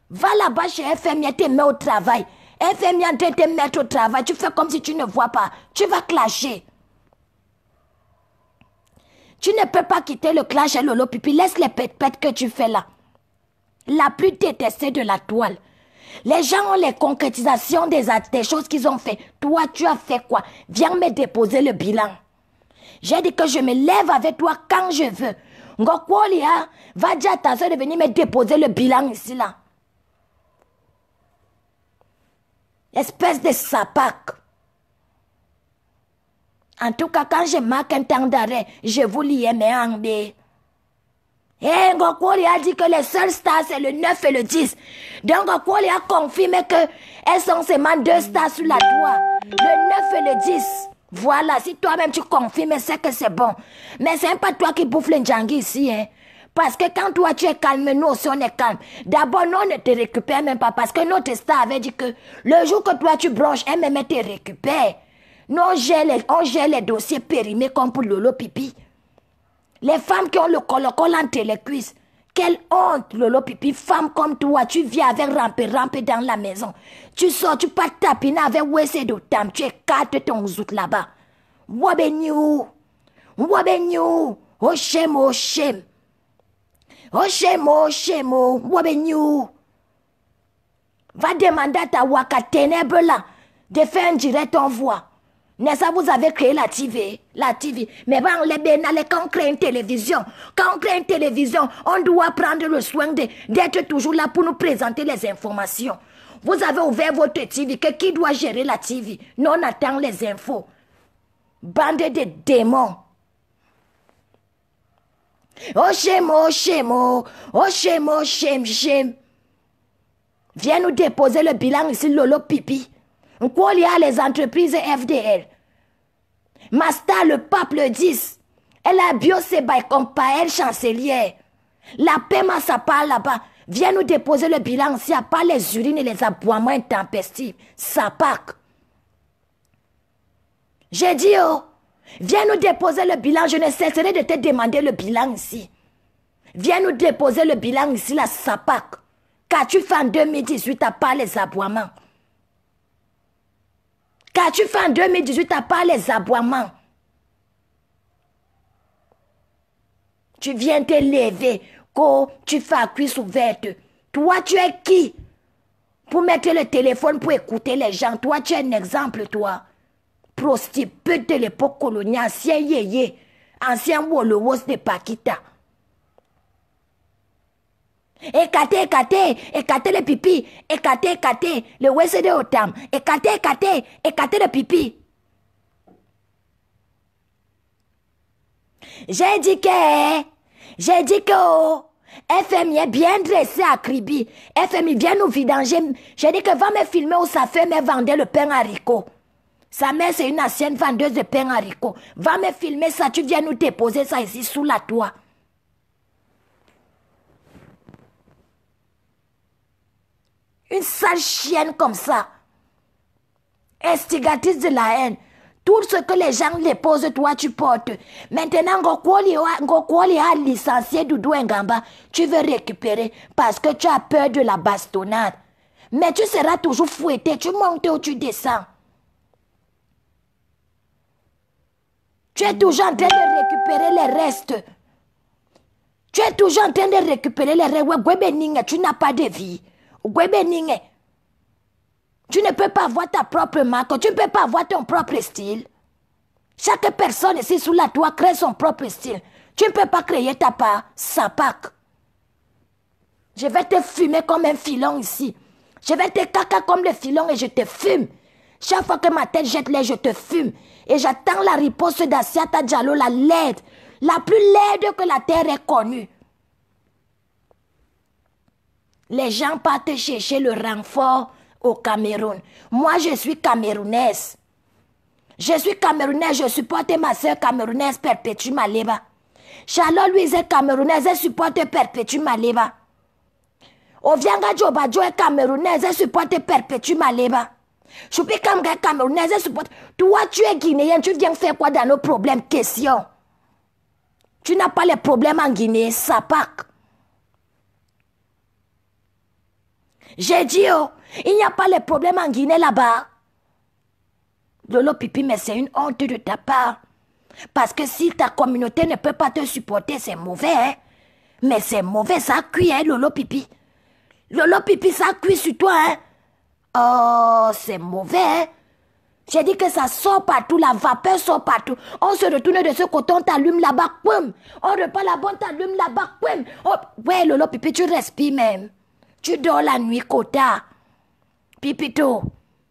Va là-bas chez FMI et te mets au travail. FMI est en train de te mettre au travail. Tu fais comme si tu ne vois pas. Tu vas clasher. Tu ne peux pas quitter le clash et le pipi. Laisse les perpètes que tu fais là. La plus détestée de la toile. Les gens ont les concrétisations des, des choses qu'ils ont fait. Toi, tu as fait quoi Viens me déposer le bilan. J'ai dit que je me lève avec toi quand je veux. Ngokwolia, va dire à ta soeur venir me déposer le bilan ici là. Espèce de sapac. En tout cas, quand je marque un temps d'arrêt, je vous lis mes et eh, Ngokwoli a dit que les seuls stars, c'est le 9 et le 10. Donc Ngokwoli a confirmé que elles sont seulement deux stars sur la toile. Le 9 et le 10. Voilà, si toi-même tu confirmes, c'est que c'est bon. Mais c'est pas toi qui bouffe le Ndjangi ici, hein. Parce que quand toi tu es calme, nous aussi on est calme. D'abord, nous on ne te récupère même pas. Parce que notre star avait dit que le jour que toi tu branches, elle même te récupère. Nous on gère les, on gère les dossiers périmés comme pour Lolo Pipi. Les femmes qui ont le colocol entre les cuisses. Quelle honte, Lolo Pipi. Femme comme toi, tu viens avec ramper, ramper dans la maison. Tu sors, tu pars tapiner avec Wessé de Tam. Tu écartes ton zout là-bas. Wabenyou. Wabenyou. Oshem, oh, Oshem. Oh, Oshem, oh, Oshem. Wabenyou. Va demander à ta Waka ténèbre là de faire un direct en voix. Mais ça, vous avez créé la TV. La TV. Mais bon les bénales, quand on crée une télévision, quand on crée une télévision, on doit prendre le soin d'être toujours là pour nous présenter les informations. Vous avez ouvert votre TV, que qui doit gérer la TV Non, on attend les infos. Bande de démons. Oh, shame, oh, shame, oh, oh, shame, Viens nous déposer le bilan ici, Lolo Pipi a les entreprises FDL. Masta, le pape 10. Elle a bio by elle, chancelière. La paiement, ça part là-bas. Viens nous déposer le bilan s'il n'y a pas les urines et les aboiements intempestifs. Ça J'ai dit, oh, viens nous déposer le bilan. Je ne cesserai de te demander le bilan ici. Viens nous déposer le bilan ici, la SAPAC. Qu'as-tu fait en 2018 à pas les aboiements? Quand tu fais en 2018 n'as pas les aboiements. Tu viens te lever, quand tu fais à cuisse ouverte. Toi, tu es qui Pour mettre le téléphone, pour écouter les gens. Toi, tu es un exemple, toi. Prostitute de l'époque coloniale, ancien yéyé, ancien Wolowos de Pakita. Écartez, écartez, écartez le pipi. écartez, écartez le WCD au terme écartez, écartez, écartez les pipi. J'ai dit que, j'ai dit que, oh, FMI est bien dressé à Kribi. FMI vient nous vidanger. J'ai dit que va me filmer où sa femme vendait le pain haricot. Sa mère, c'est une ancienne vendeuse de pain haricot. Va me filmer ça, tu viens nous déposer ça ici sous la toit. Une sale chienne comme ça. Instigatrice de la haine. Tout ce que les gens les posent, toi, tu portes. Maintenant, Ngokoli a licencié Doudou Ngamba. Tu veux récupérer parce que tu as peur de la bastonnade. Mais tu seras toujours fouetté. Tu montes ou tu descends. Tu es toujours en train de récupérer les restes. Tu es toujours en train de récupérer les restes. Tu n'as pas de vie. Tu ne peux pas avoir ta propre marque, tu ne peux pas avoir ton propre style. Chaque personne ici sous la toit crée son propre style. Tu ne peux pas créer ta part, sa Je vais te fumer comme un filon ici. Je vais te caca comme le filon et je te fume. Chaque fois que ma tête jette l'air, je te fume. Et j'attends la riposte d'Asia Diallo, la laide, la plus laide que la terre ait connue. Les gens partent chercher le renfort au Cameroun. Moi, je suis camerounaise. Je suis camerounaise, je supporte ma soeur camerounaise Perpétue Maléba. Charlotte Louise est camerounaise, elle supporte Perpétue Maléba. Ovianga Djobadjo est camerounaise, elle supporte Perpétue Maléba. Choupi Kamga est camerounaise, elle supporte... Toi, tu es guinéen, tu viens faire quoi dans nos problèmes Question. Tu n'as pas les problèmes en Guinée, ça pas. J'ai dit, oh, il n'y a pas les problèmes en Guinée là-bas. Lolo Pipi, mais c'est une honte de ta part. Parce que si ta communauté ne peut pas te supporter, c'est mauvais, hein. Mais c'est mauvais, ça cuit, hein, Lolo Pipi. Lolo Pipi, ça cuit sur toi, hein. Oh, c'est mauvais, hein. J'ai dit que ça sort partout, la vapeur sort partout. On se retourne de ce côté, on t'allume là-bas, On repart la bas on t'allume là-bas, oh, ouais, Lolo Pipi, tu respires même. Tu dors la nuit, Kota. Pipito,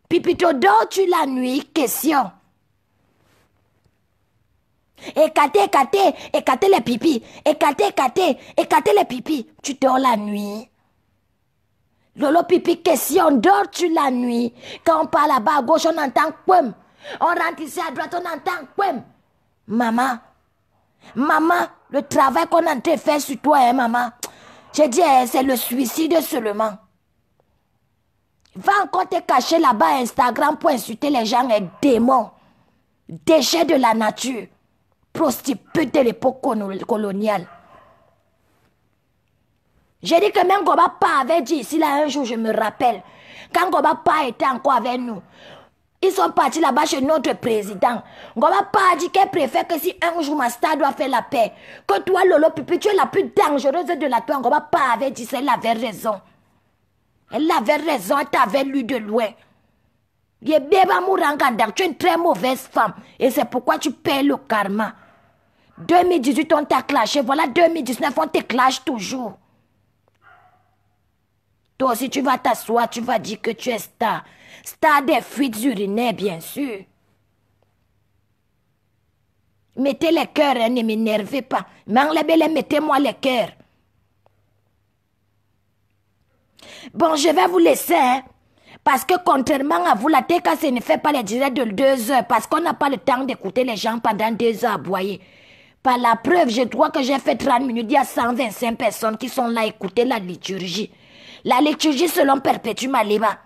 Pipito, dors-tu la nuit Question. Écarte, écarte. Écarte les pipis. Écarte, écarte. Écarte les pipis. Tu dors la nuit. Lolo pipi, question, dors-tu la nuit Quand on parle là-bas à gauche, on entend quoi On rentre ici à droite, on entend quoi Maman, maman, le travail qu'on a fait sur toi, hein, maman. J'ai dit, eh, c'est le suicide seulement. Va encore te cacher là-bas Instagram pour insulter les gens, et démons, déchets de la nature, prostituées de l'époque coloniale. J'ai dit que même pas avait dit S'il là, un jour, je me rappelle, quand Pa était encore avec nous, ils sont partis là-bas chez notre président. pas dit qu'elle préfère que si un jour ma star doit faire la paix, que toi, Lolo Pipi, tu es la plus dangereuse de la toile. pas avait dit ça, elle avait raison. Elle avait raison, elle t'avait lu de loin. tu es une très mauvaise femme. Et c'est pourquoi tu paies le karma. 2018, on t'a clashé. Voilà 2019, on te clash toujours. Toi aussi, tu vas t'asseoir, tu vas dire que tu es star. Stade des fuites urinaires, bien sûr. Mettez les cœurs, hein, ne m'énervez pas. Mais les mettez-moi les cœurs. Bon, je vais vous laisser, hein, parce que contrairement à vous, la TKC ne fait pas les directs de deux heures, parce qu'on n'a pas le temps d'écouter les gens pendant deux heures à Par la preuve, je crois que j'ai fait 30 minutes, il y a 125 personnes qui sont là à écouter la liturgie. La liturgie selon Perpétue, Maléba.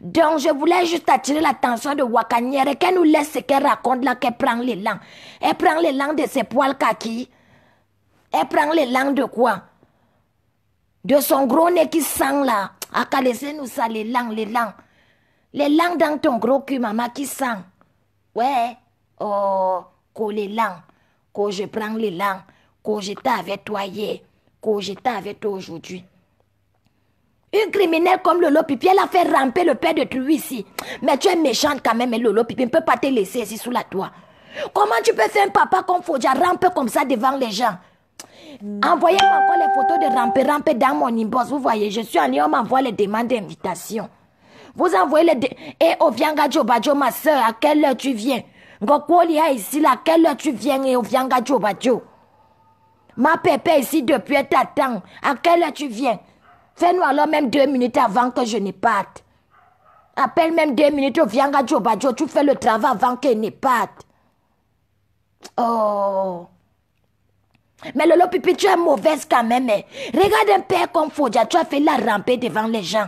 Donc, je voulais juste attirer l'attention de Et qu'elle nous laisse ce qu'elle raconte là, qu'elle prend l'élan. Elle prend les l'élan de ses poils kaki. Elle prend les langues de quoi De son gros nez qui sent là. Ah, à nous ça, l'élan, Les L'élan dans ton gros cul, maman, qui sent. Ouais. Oh, que langues, Que je prends l'élan. Que j'étais avec toi hier. Que j'étais avec toi aujourd'hui. Une criminelle comme Lolo Pipi, elle a fait ramper le père de Trou ici. Mais tu es méchante quand même, hein, Lolo Pipi. ne peut pas te laisser ici sous la toit. Comment tu peux faire un papa comme Fodja ramper comme ça devant les gens Envoyez-moi encore les photos de ramper, ramper dans mon inbox. Vous voyez, je suis en ligne, on m'envoie les demandes d'invitation. Vous envoyez les... Et eh, Ovianga Djobadjo, ma soeur, à quelle heure tu viens a ici, à quelle heure tu viens et eh, Ovianga Djobadjo. Ma pépé ici depuis, t'attends. À quelle heure tu viens Fais-nous alors même deux minutes avant que je ne parte. Appelle même deux minutes tu fais le travail avant que je ne parte. Oh. Mais Lolo Pipi, tu es mauvaise quand même. Hein. Regarde un père comme Fodja, tu as fait la ramper devant les gens.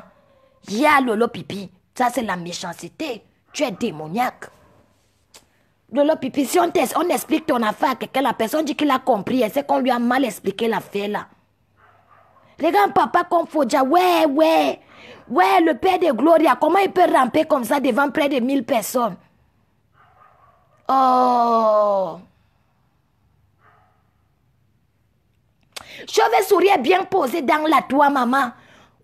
Ya Lolo Pipi, ça c'est la méchanceté. Tu es démoniaque. Lolo Pipi, si on, explique ton affaire à quelqu'un, la personne dit qu'il a compris, hein, c'est qu'on lui a mal expliqué l'affaire là. Regarde papa comme Fodja. Ouais, ouais. Ouais, le père de Gloria, comment il peut ramper comme ça devant près de 1000 personnes Oh Chauve-souris est bien posé dans la toit, maman.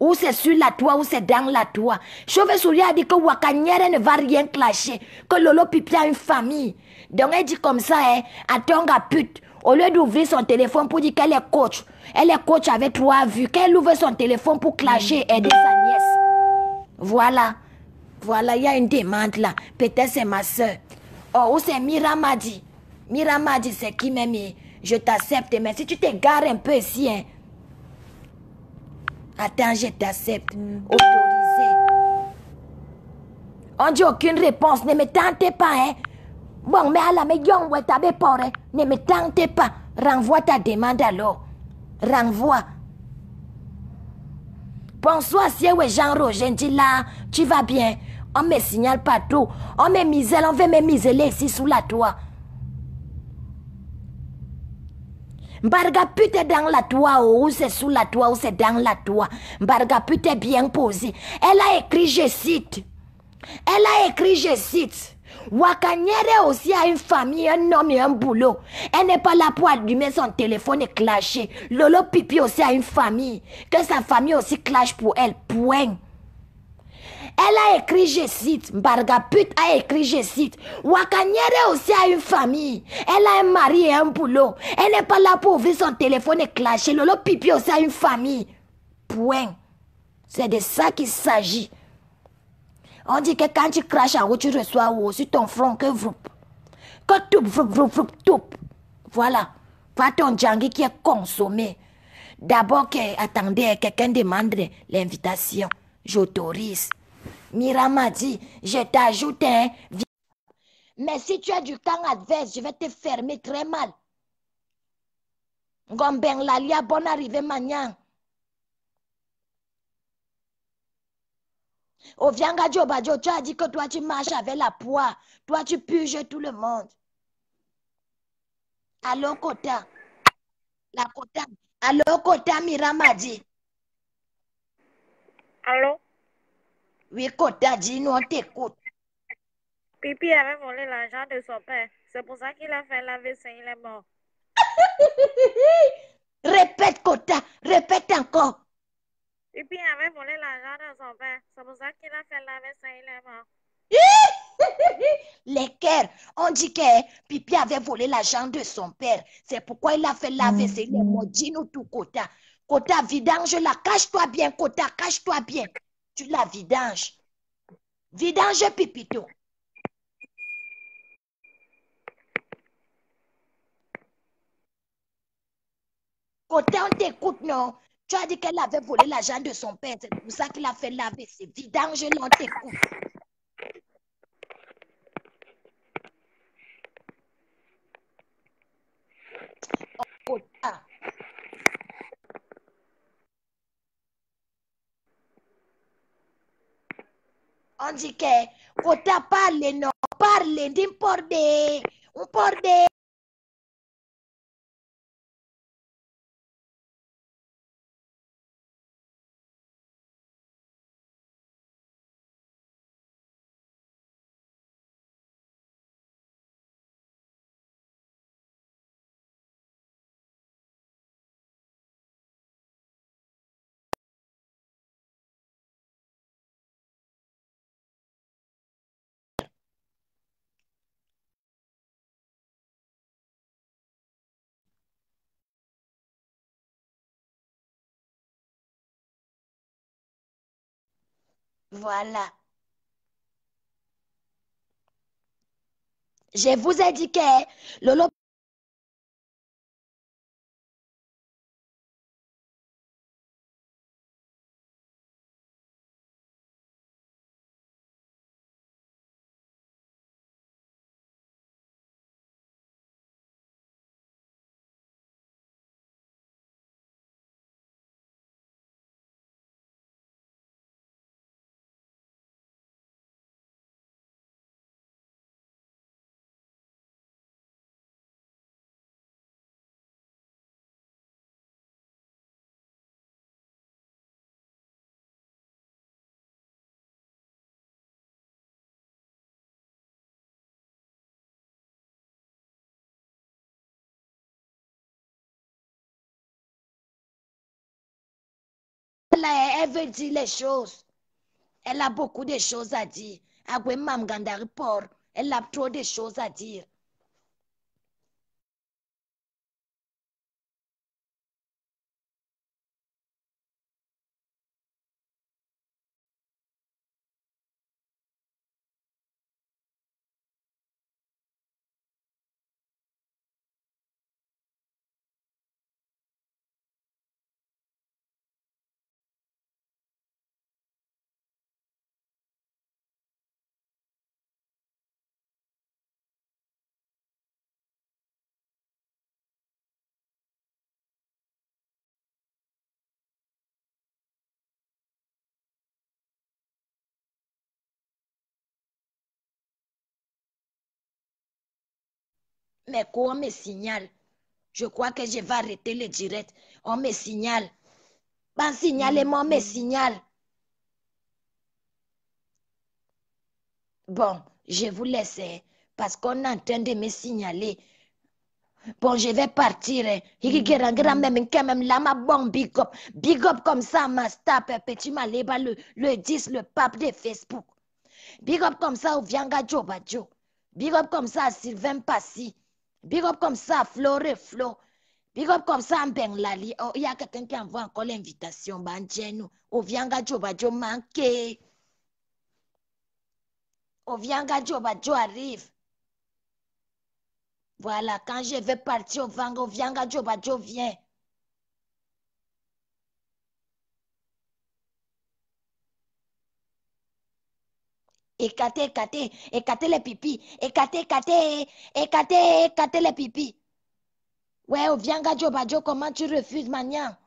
Ou c'est sur la toit, ou c'est dans la toit. Chauve-souris a dit que Wakanyere ne va rien clasher, que Lolo Pipi a une famille. Donc elle dit comme ça, hein, Attends, pute. Au lieu d'ouvrir son téléphone pour dire qu'elle est coach, elle est coach avec trois vues, qu'elle ouvre son téléphone pour clasher, aider sa nièce. Voilà. Voilà, il y a une demande là. Peut-être c'est ma soeur. Oh, ou c'est Miramadi. Miramadi, c'est qui même Je t'accepte, mais si tu t'égares un peu ici, hein. Attends, je t'accepte. Autorisé. On dit aucune réponse, ne me tentez pas, hein. Bon, mais à la maison, hein. ne me tentez pas. Renvoie ta demande alors. Renvoie. Bonsoir, si Jean-Roger, dit là, tu vas bien. On me signale partout. On me misèle, on veut me miseler ici sous la toit. Mbarga pute dans la toit oh, ou c'est sous la toit ou c'est dans la toit. Mbarga pute bien posé. Elle a écrit, je cite. Elle a écrit, je cite. Wakanyere aussi a une famille, un homme et un boulot. Elle n'est pas là pour allumer son téléphone et clasher. Lolo Pipi aussi a une famille. Que sa famille aussi clash pour elle. Point. Elle a écrit, je cite, Bargaput a écrit, je cite, Wakanyere aussi a une famille. Elle a un mari et un boulot. Elle n'est pas là pour ouvrir son téléphone et clasher. Lolo Pipi aussi a une famille. Point. C'est de ça qu'il s'agit. On dit que quand tu craches en haut, tu reçois haut sur ton front que vroup. Que tout, vroup, vroup, vroup, tout. Voilà. Pas ton djangui qui est consommé. D'abord, que, attendez, quelqu'un demande l'invitation. J'autorise. m'a dit, je t'ajoute un... Mais si tu as du temps adverse, je vais te fermer très mal. Gomben Lalia, bonne arrivée, Au Vianga tu as dit que toi, tu marches avec la poire. Toi, tu purges tout le monde. Allô, Kota. La Kota. Allô, Kota dit. Allô? Oui, Kota, dis-nous, on t'écoute. Pipi avait volé l'argent de son père. C'est pour ça qu'il a fait la vaisselle, il est mort. répète, Kota, répète encore. Pipi avait volé l'argent de son père. C'est pour ça qu'il a fait laver sa il est mort. On dit que Pipi avait volé l'argent de son père. C'est pourquoi il a fait laver ses lèvres. Mm-hmm. Dis-nous tout, Kota. Kota, vidange la. Cache-toi bien, Kota. Cache-toi bien. Tu la vidanges. Vidange Pipito. Kota, on t'écoute, non tu as dit qu'elle avait volé l'argent de son père. C'est pour ça qu'il a fait laver ses vidanges. on t'écoute. Oh, oh, ah. On dit que pas parle, non, parle, n'importe, on Voilà. Je vous ai dit que Lolo elle, veut dire les choses. Elle a beaucoup de choses à dire. elle a trop de choses à dire. Mais quoi, on me signale Je crois que je vais arrêter le direct. On me signale. Ben, signalez-moi, on me mm-hmm. signale. Bon, je vous laisse hein, parce qu'on est en train de me signaler. Bon, je vais partir. Hein. Mm-hmm. big up. Big up comme ça, ma star petit maléba, le, le 10, le pape de Facebook. Big up comme ça ou Vianga Joe Big up comme ça Sylvain Passy. Big up comme ça, Flore, Flo. Big up comme ça, Mbeng Lali. Oh, il y a quelqu'un qui envoie encore l'invitation. Banjenu. Ovianga Bajo, manqué. Ovianga badjo arrive. Voilà, quand je vais partir, Ovianga Jo vient. Écater, écater, écater les pipis. Écater, écater, écater, les pipis. Ouais, Ovianga Djobajo, comment tu refuses, mania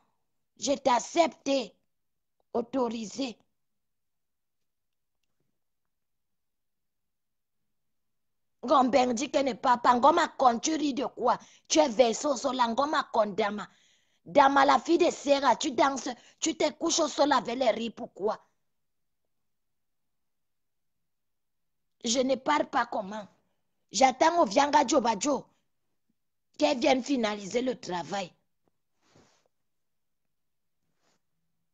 Je t'accepte, accepté, autorisé. Gomberdi dit que ne papa, Ngoma con, tu ris de quoi Tu es verso sola, Ngoma con dama. Dama, la fille de Sera, tu danses, tu te couches au sol avec les riz, pourquoi Je ne parle pas comment. J'attends au Vianga Djobadjo qu'elle vienne finaliser le travail.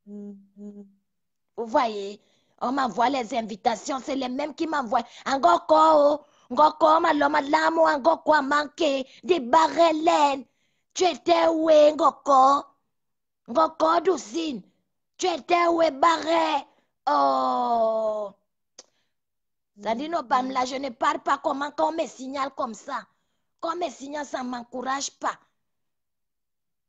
Mm-hmm. Vous voyez, on m'envoie les invitations, c'est les mêmes qui m'envoient. Encore, encore, malo malamo encore manqué, des barrelen. Tu étais où, eh, n'goko. N'goko doucine. Tu étais où, eh, barré? Oh! Ça là, je ne parle pas comment quand on me signale comme ça. Quand on me signale, ça ne m'encourage pas.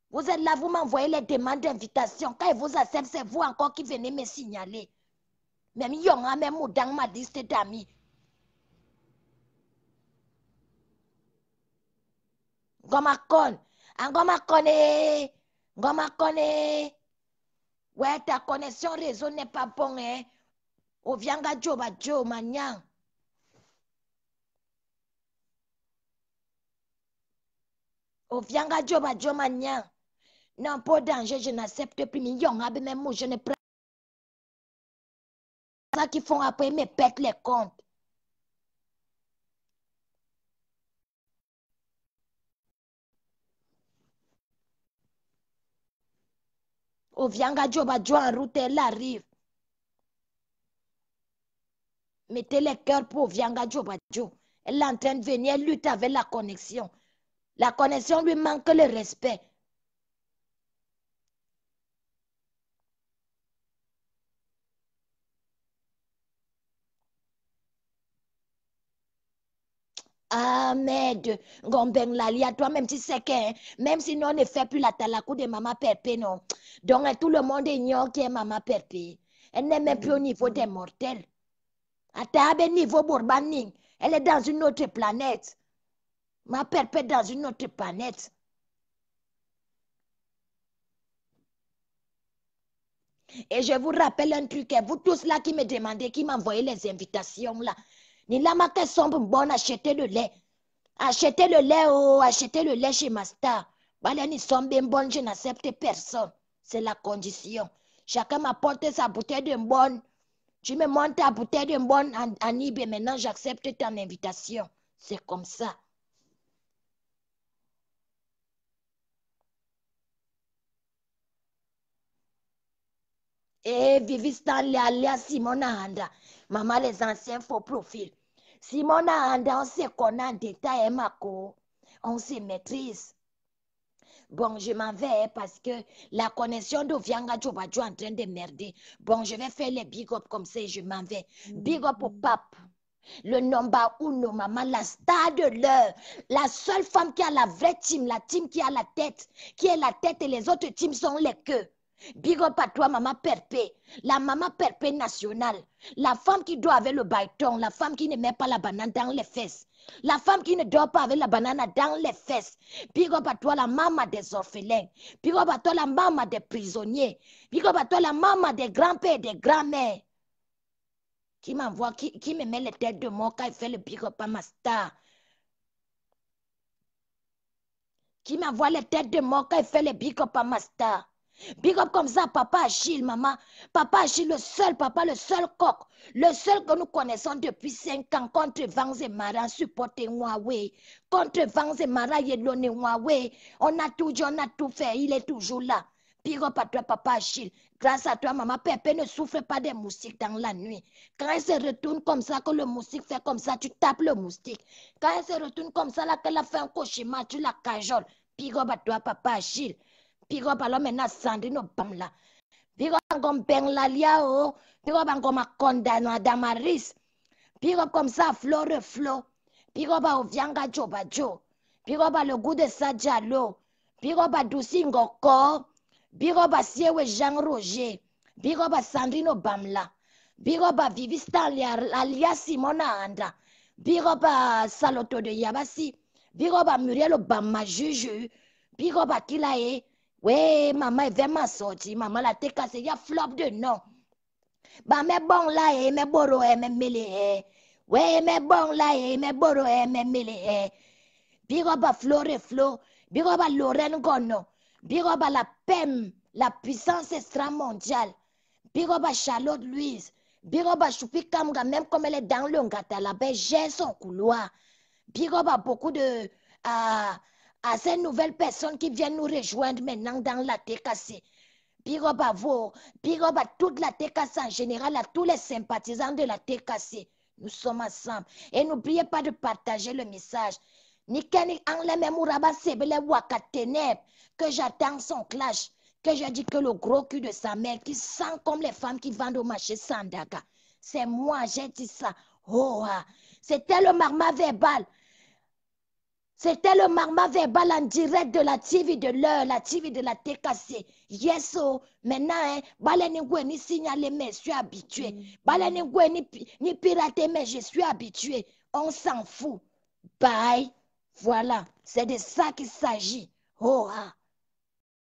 Vous êtes là, vous m'envoyez les demandes d'invitation. Quand ils vous acceptent, c'est vous encore qui venez me signaler. Même Yonga, même Moudang m'a dit, d'amis. Goma kon. Ah, Goma koné. Eh. Goma koné. Eh. Ouais, ta connexion réseau n'est pas bonne, hein. Ou vi an gajou ba djou ma nyan. Ou vi an gajou ba djou ma nyan. Nan pou danje, jen asep te pli mi yon. A ah, be men mou, jen ne pre. Sa ki fon apoy, me pek le kont. Ou vi an gajou ba djou an route la rive. Mettez les cœurs pour Vianga Badjo. Elle est en train de venir, elle lutte avec la connexion. La connexion lui manque le respect. Ahmed, Ngombe Lali, toi, même si c'est qu'un, même si nous, ne fait plus la talakou de Maman Perpé, non. Donc, hein, tout le monde ignore qui est Maman Perpé. Elle n'est même plus au niveau des mortels niveau Elle est dans une autre planète. Ma perpète dans une autre planète. Et je vous rappelle un truc, hein. vous tous là qui me demandez, qui m'envoyez les invitations là. la que sombre bonne, achetez le lait. Achetez le lait, oh, achetez le lait chez Master. Balani bien bonne, je n'accepte personne. C'est la condition. Chacun m'apporte sa bouteille de bonne. Tu me montes à bouteille de bonne anib maintenant j'accepte ton invitation. C'est comme ça. Et eh, Vivistan, Stanley Simona Handa. Maman, les anciens faux profils. Simona Handa, on qu'on a en détail, hein, On se maîtrise. Bon, je m'en vais parce que la connexion de Vianga Djobadjo est en train de merder. Bon, je vais faire les big up comme ça et je m'en vais. Big up au mm-hmm. pape. Le number uno, maman, la star de l'heure, la seule femme qui a la vraie team, la team qui a la tête, qui est la tête et les autres teams sont les queues. Big up à toi, maman perpé, la maman perpé nationale, la femme qui doit avec le bâton, la femme qui ne met pas la banane dans les fesses, la femme qui ne dort pas avec la banane dans les fesses. Big up à toi, la maman des orphelins. Big up à toi, la maman des prisonniers. Big up à toi, la maman des grands-pères et des grands-mères. Qui m'envoie, qui, me met les têtes de mort quand fait le big up à ma star. Qui m'envoie les têtes de mort quand fait le big up à ma star. Big up comme ça, papa Achille, maman. Papa Achille, le seul papa, le seul coq, le seul que nous connaissons depuis 5 ans contre vents et marins, supportez moi, Contre vents et marins, moi, Huawei On a tout dit, on a tout fait, il est toujours là. Big up à toi, papa Achille Grâce à toi, maman, Pépé ne souffre pas des moustiques dans la nuit. Quand elle se retourne comme ça, que le moustique fait comme ça, tu tapes le moustique. Quand elle se retourne comme ça, là, qu'elle a fait un cauchemar, tu la cajoles. Big up à toi, papa Achille biko balo mena sandino no bamla biko bango bengla liao biko bango akondano adamaris biko comme ça flot flo. biko ba ovianga joba jo biko ba le goût de sa jalo ba dusingo ko biko ba siewe Jean Roger biko ba Sandrine bamla biko ba Vivi la alias Simona Anda biko ba Saloto de Yabasi biko ba Muriel ba Majuju biko ba Kilae oui, maman, est vraiment sortie. Maman, la t'es cassée. Il y a flop de non. Bah, mais bon, là, et eh, mes boro, et eh, mes mêlés. Eh. Oui, mais bon, là, et mes boro, et mes mêlés. Biroba flore flo. Biroba lorraine gono. Biroba la PEM, la puissance extra-mondiale. Biroba Charlotte Louise. Biroba Choupi Kamga, même comme elle est dans le Là-bas, j'ai son couloir. Biroba beaucoup de. Euh, à ces nouvelles personnes qui viennent nous rejoindre maintenant dans la TKC. Pirob à vous, à toute la TKC en général, à tous les sympathisants de la TKC. Nous sommes ensemble. Et n'oubliez pas de partager le message. Nikani que j'attends son clash, que je dis que le gros cul de sa mère qui sent comme les femmes qui vendent au marché Sandaga. C'est moi, j'ai dit ça. Oh, ah. C'était le marma verbal. C'était le marma verbal en direct de la TV de l'heure, la TV de la TKC. Yes, oh. Maintenant, hein, n'est ni signalé, mais je suis habitué. Mm-hmm. Baleningwe ni, ni piraté, mais je suis habitué. On s'en fout. Bye. Voilà. C'est de ça qu'il s'agit. Oh, ah.